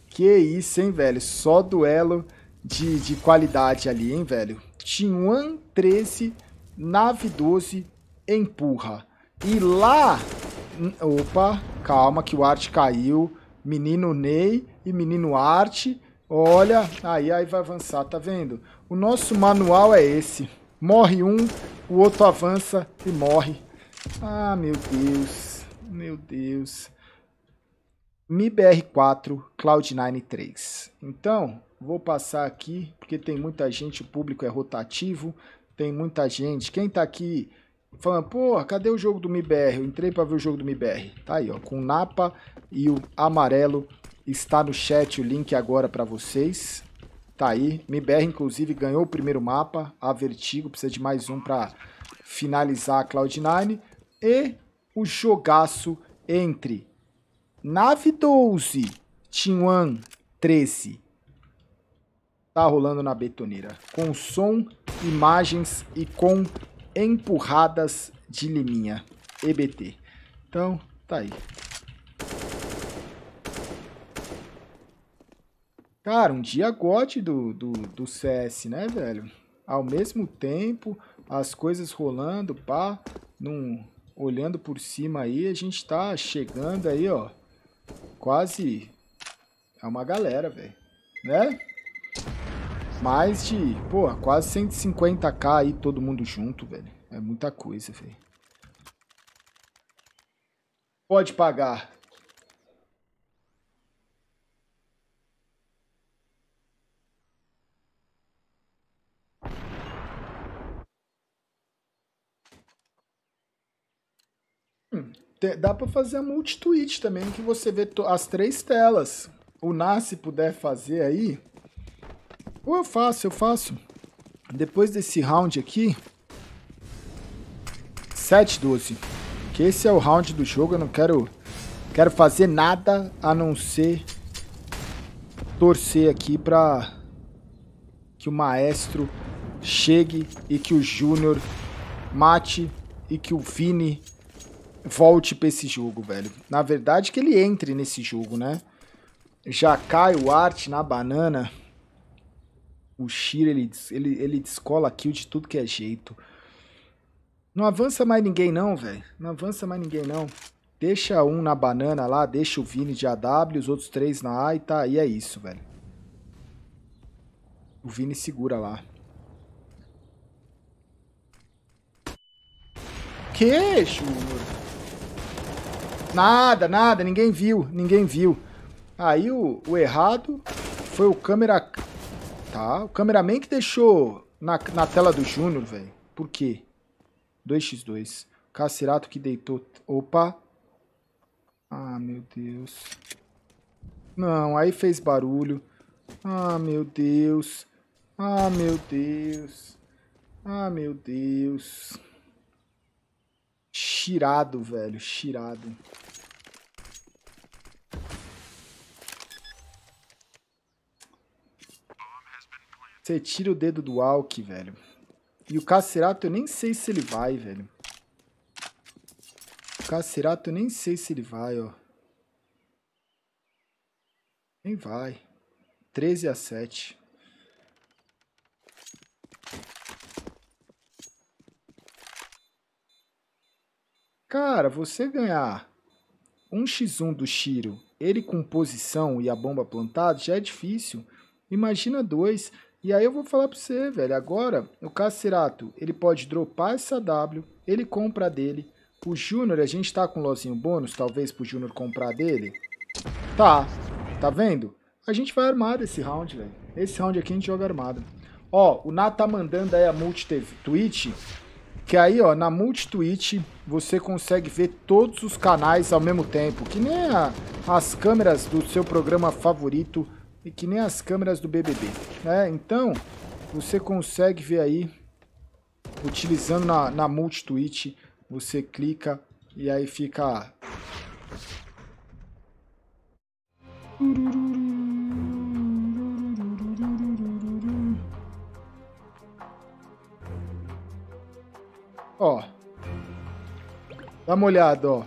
que isso, hein, velho? Só duelo de, de qualidade ali, hein, velho? Tinhuan 13, Nave 12, Empurra. E lá... Opa, calma que o Arte caiu. Menino Ney e menino Arte. Olha, aí, aí vai avançar, tá vendo? O nosso manual é esse. Morre um, o outro avança e morre. Ah, meu Deus. Meu Deus. MIBR4 Cloud9 3. Então, vou passar aqui, porque tem muita gente, o público é rotativo, tem muita gente. Quem tá aqui falando, porra, cadê o jogo do MIBR? Eu entrei para ver o jogo do MIBR. Tá aí, ó, com o Napa e o amarelo está no chat o link agora para vocês. Tá aí. MBR, inclusive, ganhou o primeiro mapa. A Vertigo precisa de mais um para finalizar a Cloud9. E o jogaço entre Nave 12, Tinwan 13. Tá rolando na betoneira. Com som, imagens e com empurradas de liminha. EBT. Então, tá aí. Cara, um dia gote do, do, do CS, né, velho? Ao mesmo tempo, as coisas rolando, pá, num, olhando por cima aí, a gente tá chegando aí, ó, quase é uma galera, velho, né? Mais de, porra, quase 150k aí todo mundo junto, velho. É muita coisa, velho. Pode pagar. Te, dá para fazer a multi-tweet também, que você vê to, as três telas. O se puder fazer aí. Ou eu faço, eu faço. Depois desse round aqui. 7-12. Que esse é o round do jogo. Eu não quero, quero fazer nada a não ser torcer aqui para que o maestro chegue e que o Júnior mate e que o Vini volte para esse jogo, velho. Na verdade, que ele entre nesse jogo, né? Já cai o Art na banana. O Shira, ele, ele, ele descola kill de tudo que é jeito. Não avança mais ninguém não, velho. Não avança mais ninguém não. Deixa um na banana lá, deixa o Vini de AW, os outros três na A e tá. E é isso, velho. O Vini segura lá. Que, Júnior? Nada, nada, ninguém viu, ninguém viu. Aí o, o errado foi o câmera... Tá, o cameraman que deixou na, na tela do Júnior, velho. Por quê? 2x2. Cacerato que deitou... Opa. Ah, meu Deus. Não, aí fez barulho. Ah, meu Deus. Ah, meu Deus. Ah, meu Deus. Chirado, velho. Chirado. Você tira o dedo do Alck, velho. E o Cacerato eu nem sei se ele vai, velho. O Cacerato eu nem sei se ele vai, ó. Nem vai. 13 a 7. Cara, você ganhar 1x1 do Shiro, ele com posição e a bomba plantada, já é difícil. Imagina dois. E aí eu vou falar para você, velho. Agora, o Cacerato, ele pode dropar essa W, ele compra dele. O Júnior, a gente tá com lozinho bônus, talvez pro Júnior comprar dele. Tá, tá vendo? A gente vai armado esse round, velho. Esse round aqui a gente joga armado. Ó, o Nat tá mandando aí a multi-twitch que aí, ó, na multitweet você consegue ver todos os canais ao mesmo tempo. Que nem a, as câmeras do seu programa favorito e que nem as câmeras do BBB. Né? Então, você consegue ver aí, utilizando na, na multitweet, você clica e aí fica... Ó. Dá uma olhada, ó.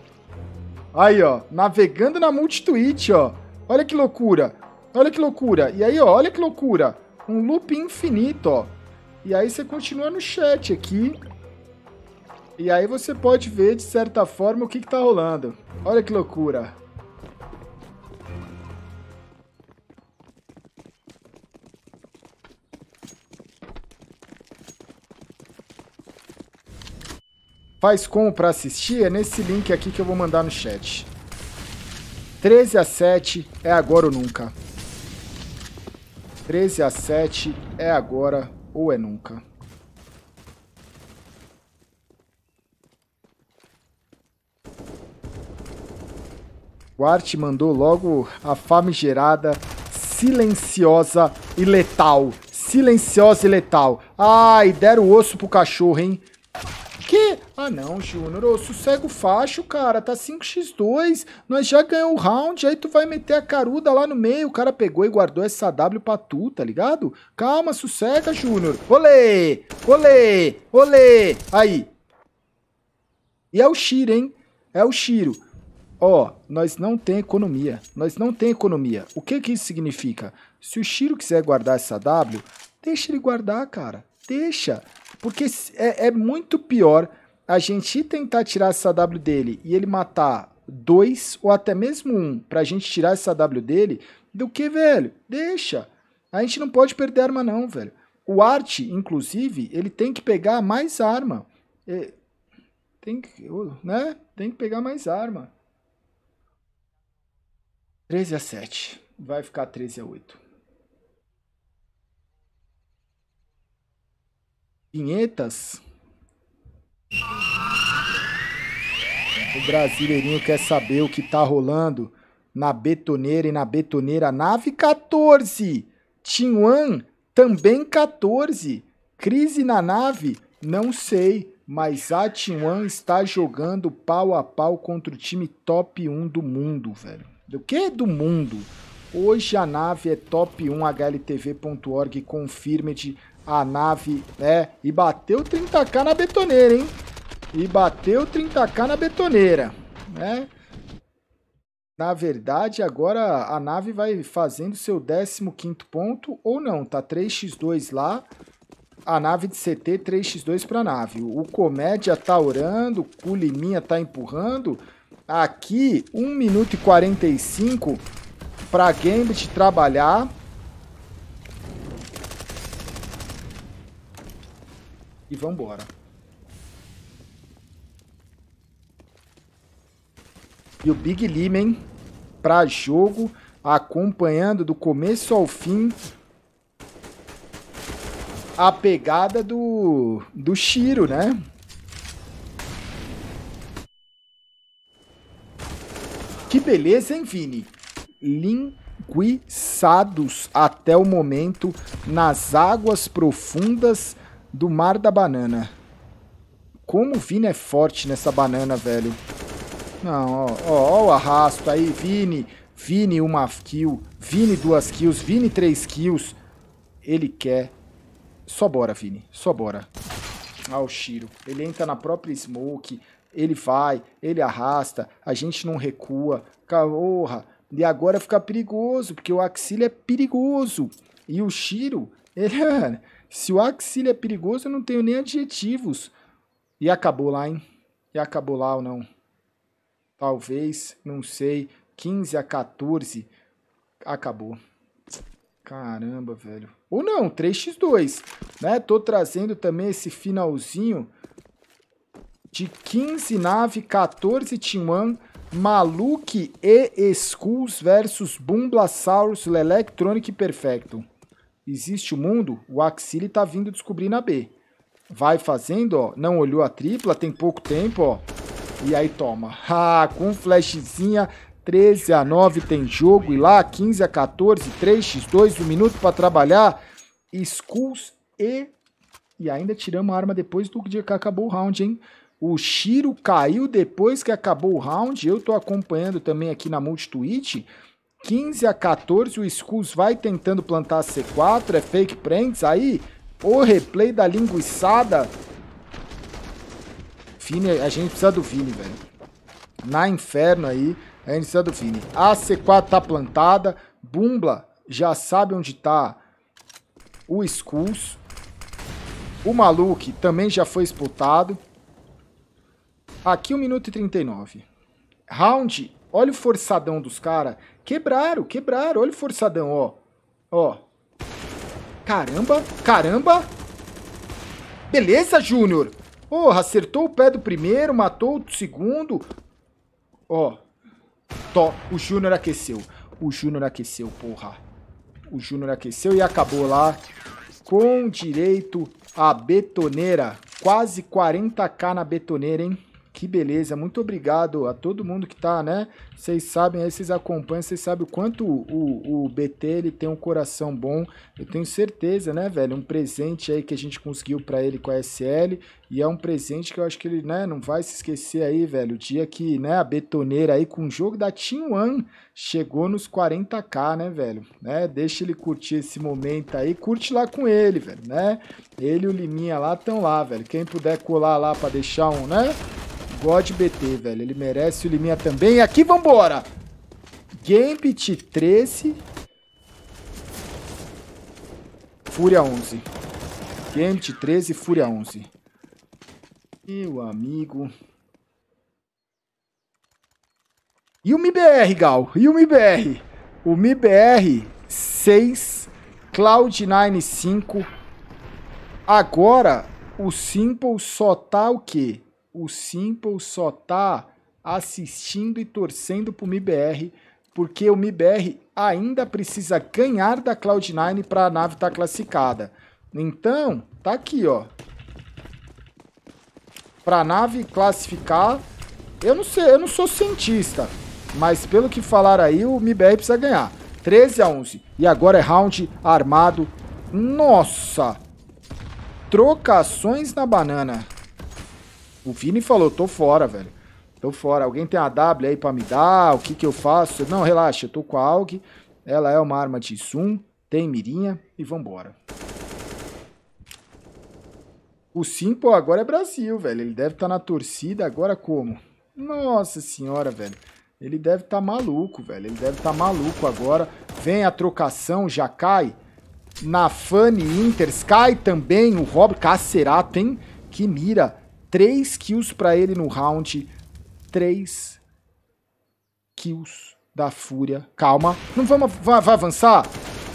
Aí, ó. Navegando na multitweet, ó. Olha que loucura. Olha que loucura. E aí, ó. Olha que loucura. Um loop infinito, ó. E aí você continua no chat aqui. E aí você pode ver, de certa forma, o que, que tá rolando. Olha que loucura. faz como para assistir, é nesse link aqui que eu vou mandar no chat. 13 a 7 é agora ou nunca. 13 a 7 é agora ou é nunca. O mandou logo a famigerada silenciosa e letal. Silenciosa e letal. Ai, deram osso pro cachorro, hein? quê? Ah, não, Júnior, ô, sossego facho, cara, tá 5x2, nós já ganhamos o round, aí tu vai meter a caruda lá no meio, o cara pegou e guardou essa W pra tu, tá ligado? Calma, sossega, Júnior. Olê, olê, olê, aí. E é o Shiro, hein? É o Shiro. Ó, nós não tem economia, nós não tem economia. O que que isso significa? Se o Shiro quiser guardar essa W, deixa ele guardar, cara, deixa. Porque é, é muito pior a gente tentar tirar essa W dele e ele matar dois ou até mesmo um pra gente tirar essa W dele do que, velho? Deixa. A gente não pode perder arma, não, velho. O Arte, inclusive, ele tem que pegar mais arma. É, tem que, né? Tem que pegar mais arma. 13 a 7. Vai ficar 13 a 8. vinhetas. O brasileirinho quer saber o que tá rolando na betoneira e na betoneira nave 14. Tinhuan também 14. Crise na nave? Não sei, mas a Tinhuan está jogando pau a pau contra o time top 1 do mundo, velho. Do que do mundo? Hoje a nave é top 1 HLTV.org confirmed a nave, né? E bateu 30k na betoneira, hein? E bateu 30k na betoneira, né? Na verdade, agora a nave vai fazendo seu 15º ponto ou não, tá 3x2 lá. A nave de CT 3x2 para nave. O Comédia tá orando, o Liminha tá empurrando. Aqui 1 minuto e 45 para Gambit trabalhar e vambora. E o Big Limen para jogo, acompanhando do começo ao fim a pegada do, do Shiro, né? Que beleza, hein, Vini? Linguiçados até o momento nas águas profundas do Mar da Banana. Como o Vini é forte nessa banana, velho. Não, ó, ó, ó o arrasto aí. Vini, Vini uma kill, Vini duas kills, Vini três kills. Ele quer. Só bora, Vini, só bora. Ah, o Shiro. Ele entra na própria smoke, ele vai, ele arrasta, a gente não recua. Porra, e agora fica perigoso, porque o Axile é perigoso. E o Shiro, <laughs> ele, se o axila é perigoso, eu não tenho nem adjetivos. E acabou lá, hein? E acabou lá ou não? Talvez, não sei. 15 a 14. Acabou. Caramba, velho. Ou não, 3x2. Né? Tô trazendo também esse finalzinho de 15 nave, 14 T1, e Skulls versus Bumblasaurus Lelectronic Perfecto. Existe o mundo, o Axile tá vindo descobrir na B. Vai fazendo, ó. Não olhou a tripla, tem pouco tempo, ó. E aí toma. Ah, com flashzinha, 13 a 9 tem jogo. E lá, 15 a 14, 3x2, um minuto para trabalhar. Skulls e... E ainda tiramos a arma depois do dia que acabou o round, hein? O Shiro caiu depois que acabou o round. Eu tô acompanhando também aqui na Multitweet. 15 a 14, o Skulls vai tentando plantar a C4, é fake prints aí, o replay da linguiçada. Vini, a gente precisa do Vini, velho. Na inferno aí, a gente precisa do Vini. A C4 tá plantada, Bumbla já sabe onde tá o Skulls. O maluco também já foi disputado. Aqui 1 um minuto e 39. Round, olha o forçadão dos caras. Quebraram, quebraram. Olha o forçadão, ó. Ó. Caramba, caramba. Beleza, Júnior. Porra, acertou o pé do primeiro, matou o do segundo. Ó. Tó, o Júnior aqueceu. O Júnior aqueceu, porra. O Júnior aqueceu e acabou lá. Com direito à betoneira. Quase 40k na betoneira, hein? Que beleza, muito obrigado a todo mundo que tá, né? Vocês sabem, aí vocês acompanham, vocês sabem o quanto o, o, BT ele tem um coração bom. Eu tenho certeza, né, velho? Um presente aí que a gente conseguiu para ele com a SL. E é um presente que eu acho que ele, né, não vai se esquecer aí, velho. O dia que, né, a betoneira aí com o jogo da Team One chegou nos 40k, né, velho? Né? Deixa ele curtir esse momento aí. Curte lá com ele, velho, né? Ele e o Liminha lá estão lá, velho. Quem puder colar lá para deixar um, né? God BT, velho. Ele merece o Liminha também. E aqui, vambora! Gambit 13. Fúria 11. Gambit 13, Fúria 11. Meu amigo. E o MIBR, Gal? E o MIBR? O MIBR 6, Cloud9 5. Agora, o Simple só tá o quê? o Simple só tá assistindo e torcendo pro MIBR, porque o MIBR ainda precisa ganhar da Cloud9 para a nave estar tá classificada. Então, tá aqui, ó. Para a nave classificar, eu não sei, eu não sou cientista, mas pelo que falaram aí, o MIBR precisa ganhar. 13 a 11. E agora é round armado. Nossa! Trocações na banana. O Vini falou, tô fora, velho. Tô fora. Alguém tem a W aí pra me dar? O que que eu faço? Não, relaxa, eu tô com a AUG. Ela é uma arma de zoom, tem mirinha e vambora. O Simple agora é Brasil, velho. Ele deve estar tá na torcida agora como? Nossa senhora, velho. Ele deve estar tá maluco, velho. Ele deve estar tá maluco agora. Vem a trocação, já cai. Na Fanny Inters, cai também o Rob Cacerato, hein? Que mira 3 kills para ele no round. 3 kills da Fúria. Calma. Não vamos vai, vai avançar?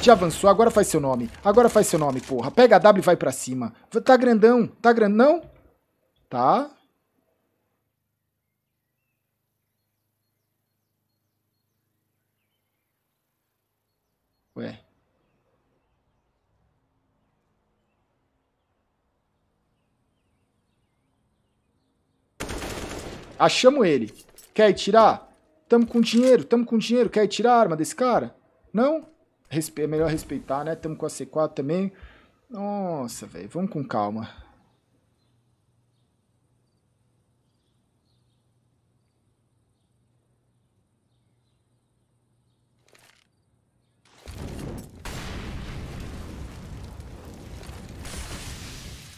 já avançou, agora faz seu nome. Agora faz seu nome, porra. Pega a W e vai pra cima. Tá grandão, tá grandão? Tá. Achamos ah, ele. Quer tirar? Tamo com dinheiro, tamo com dinheiro. Quer tirar a arma desse cara? Não? Respe... É melhor respeitar, né? Tamo com a C4 também. Nossa, velho. Vamos com calma.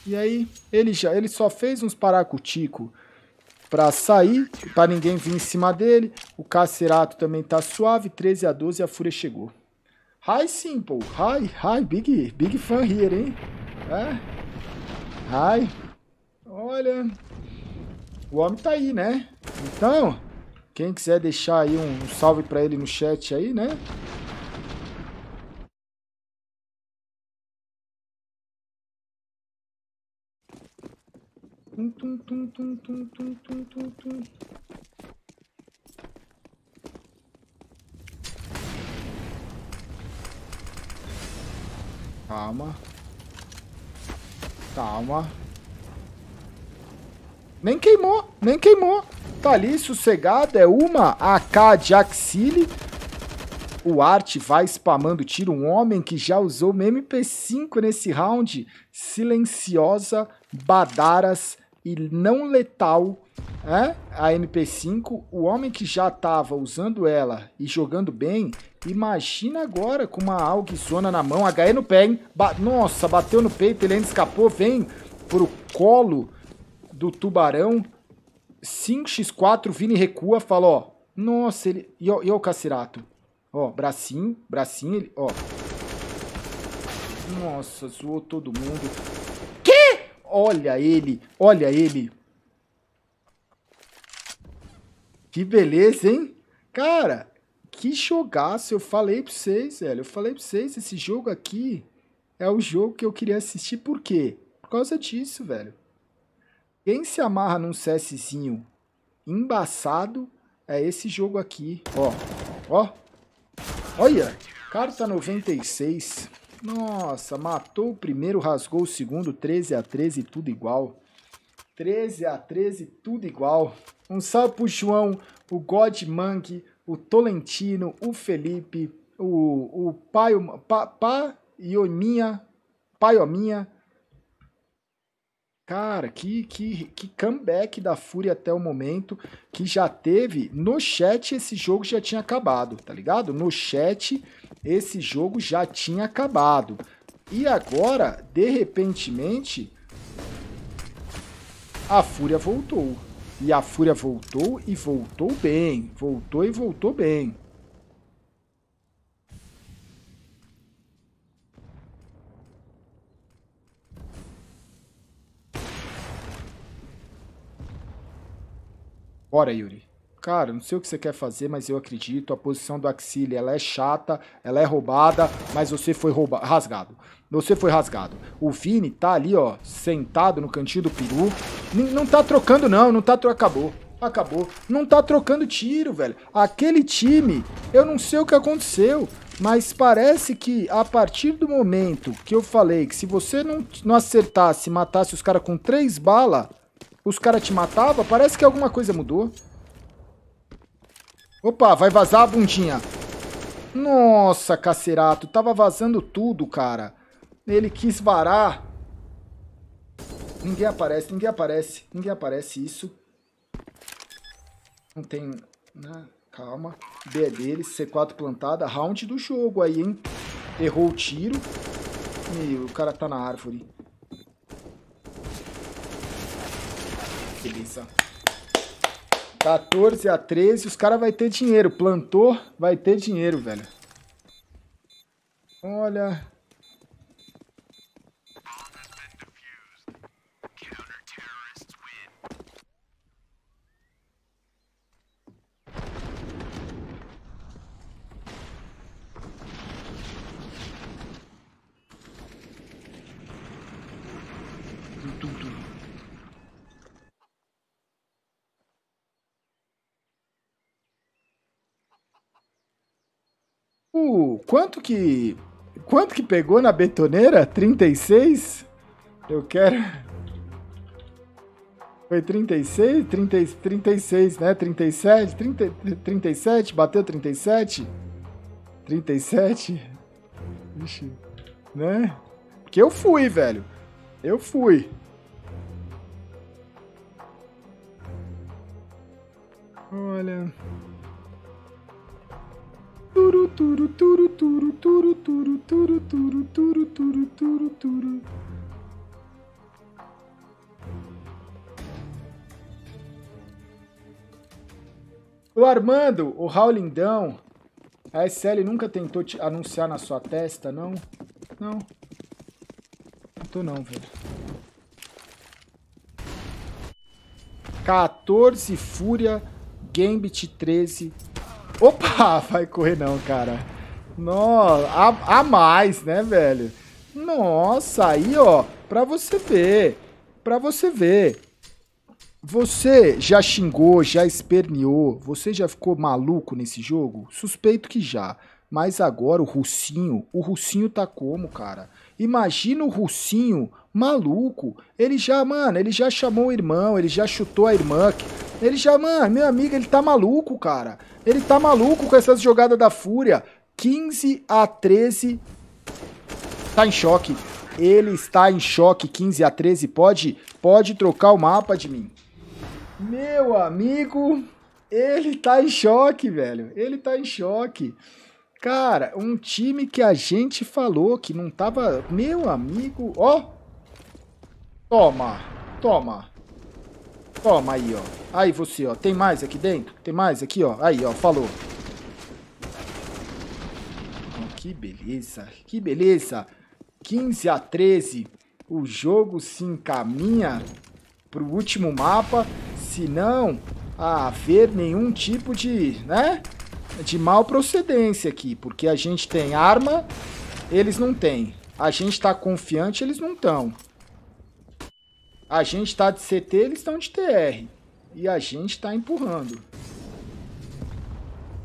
E aí, ele já, ele só fez uns paracutico para sair, para ninguém vir em cima dele. O Cacerato também tá suave, 13 a 12 a Fúria chegou. hi simple, hi hi big, big fan here, hein? É? Olha, o homem tá aí, né? Então, quem quiser deixar aí um, um salve para ele no chat aí, né? Tum, tum, tum, tum, tum, tum, tum, tum, tum. Calma. Calma. Nem queimou, nem queimou. Tá ali, sossegado, é uma AK de Axile. O Art vai spamando tiro. Um homem que já usou uma MP5 nesse round. Silenciosa, Badaras e não letal, é? a MP5, o homem que já estava usando ela e jogando bem, imagina agora com uma AUG zona na mão, HE no pé, hein? Ba Nossa, bateu no peito, ele ainda escapou, vem pro colo do Tubarão, 5x4, Vini recua, fala, ó, nossa, ele... E, ó, e ó, o Cacirato. ó, bracinho, bracinho, ele, ó... Nossa, zoou todo mundo. Olha ele, olha ele. Que beleza, hein? Cara, que jogaço. Eu falei pra vocês, velho. Eu falei pra vocês, esse jogo aqui é o jogo que eu queria assistir. Por quê? Por causa disso, velho. Quem se amarra num CSzinho embaçado é esse jogo aqui. Ó, ó. Olha, carta 96. Nossa, matou o primeiro, rasgou o segundo, 13 a 13, tudo igual. 13 a 13, tudo igual. Um salve pro João, o God Monkey, o Tolentino, o Felipe, o, o Pai, pa, pa, Iominha, Paiominha, Cara, que, que, que comeback da Fúria até o momento que já teve. No chat, esse jogo já tinha acabado, tá ligado? No chat, esse jogo já tinha acabado. E agora, de repentemente, a Fúria voltou. E a Fúria voltou e voltou bem. Voltou e voltou bem. Bora, Yuri. Cara, não sei o que você quer fazer, mas eu acredito. A posição do Axile, ela é chata, ela é roubada, mas você foi roubado, rasgado. Você foi rasgado. O Vini tá ali, ó, sentado no cantinho do peru. N não tá trocando, não. Não tá trocando. Acabou. Acabou. Não tá trocando tiro, velho. Aquele time, eu não sei o que aconteceu. Mas parece que a partir do momento que eu falei que se você não, não acertasse, matasse os caras com três balas, os caras te matavam, parece que alguma coisa mudou. Opa, vai vazar a bundinha. Nossa, cacerato, tava vazando tudo, cara. Ele quis varar. Ninguém aparece, ninguém aparece, ninguém aparece isso. Não tem... Né, calma. B é dele, C4 plantada. Round do jogo aí, hein? Errou o tiro. E o cara tá na árvore. 14 a 13, os caras vai ter dinheiro. Plantou, vai ter dinheiro, velho. Olha, Uh, quanto que. Quanto que pegou na betoneira? 36? Eu quero. Foi 36? 30, 36, né? 37? 30, 37? Bateu 37? 37? Ixi, né? Porque eu fui, velho. Eu fui. Olha. Turu, turu, turu, turu, turu, turu, turu, turu, turu, turu, turu, turu. O Armando, o Raulindão, a SL nunca tentou te anunciar na sua testa, não? Não. Tentou não, velho. 14 Fúria, Gambit 13, Opa, <laughs> vai correr não, cara. Nossa, a, a mais, né, velho? Nossa, aí, ó, pra você ver, pra você ver. Você já xingou, já esperneou, você já ficou maluco nesse jogo? Suspeito que já. Mas agora o Russinho, o Russinho tá como, cara? Imagina o Russinho maluco. Ele já, mano, ele já chamou o irmão, ele já chutou a irmã. Ele já, mano, meu amigo, ele tá maluco, cara. Ele tá maluco com essas jogadas da Fúria. 15 a 13. Tá em choque. Ele está em choque. 15 a 13. Pode, pode trocar o mapa de mim. Meu amigo, ele tá em choque, velho. Ele tá em choque. Cara, um time que a gente falou que não tava... Meu amigo, ó. Toma, toma. Toma aí, ó. Aí você, ó. Tem mais aqui dentro? Tem mais aqui, ó. Aí, ó. Falou. Então, que beleza. Que beleza. 15 a 13. O jogo se encaminha pro último mapa. Se não haver nenhum tipo de, né? de mal procedência aqui, porque a gente tem arma, eles não têm. A gente está confiante, eles não estão. A gente está de CT, eles estão de TR. E a gente está empurrando.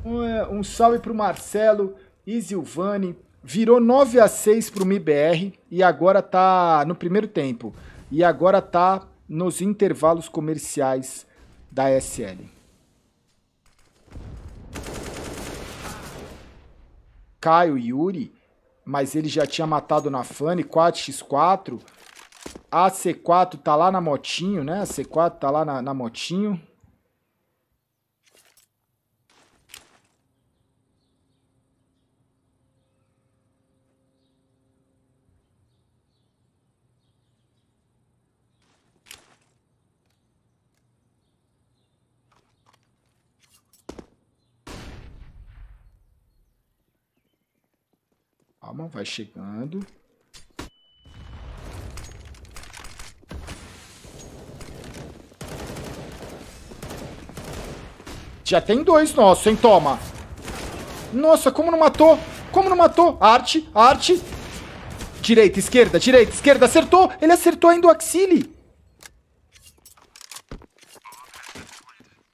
Um, então, é, um salve para o Marcelo e Silvani. Virou 9 a 6 para o MIBR e agora tá no primeiro tempo. E agora tá nos intervalos comerciais da SL. Caio e Yuri, mas ele já tinha matado na Fanny 4x4. A C4 tá lá na motinho, né? A C4 tá lá na, na motinho. Calma, vai chegando. Já tem dois nossos, hein? Toma. Nossa, como não matou? Como não matou? Arte, arte. Direita, esquerda, direita, esquerda. Acertou. Ele acertou ainda o Axile.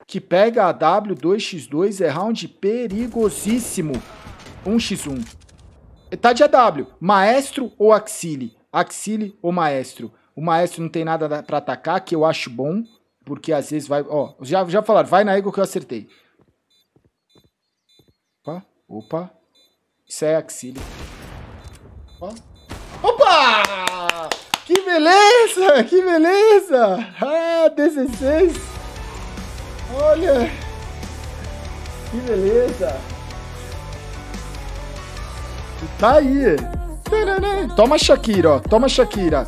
Que pega a W2x2 é round perigosíssimo. 1x1. Tá de AW. Maestro ou Axile? Axile ou Maestro? O Maestro não tem nada para atacar, que eu acho bom, porque às vezes vai. Ó, já, já falaram, vai na Ego que eu acertei. Opa, opa. Isso é Axile. Opa! opa! Que beleza! Que beleza! Ah, 16! Olha! Que beleza! Tá aí. Toma Shakira, ó. Toma Shakira.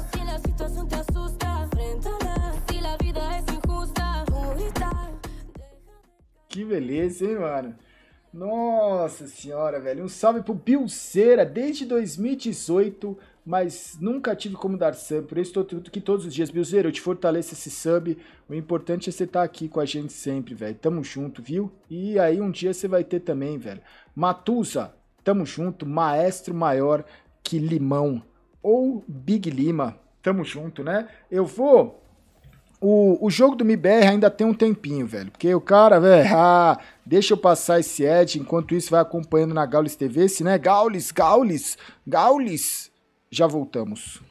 Que beleza, hein, mano? Nossa senhora, velho. Um salve pro Pilceira desde 2018, mas nunca tive como dar sub. Por isso, tô, aqui que todos os dias, Pilceira, eu te fortaleço esse sub. O importante é você estar tá aqui com a gente sempre, velho. Tamo junto, viu? E aí um dia você vai ter também, velho. Matusa, Tamo junto, Maestro Maior que Limão ou Big Lima. Tamo junto, né? Eu vou. O, o jogo do MBR ainda tem um tempinho, velho. Porque o cara, velho, <laughs> ah, deixa eu passar esse Ed. Enquanto isso, vai acompanhando na Gaules TV. Se não é Gaules, Gaules, Gaules. Já voltamos.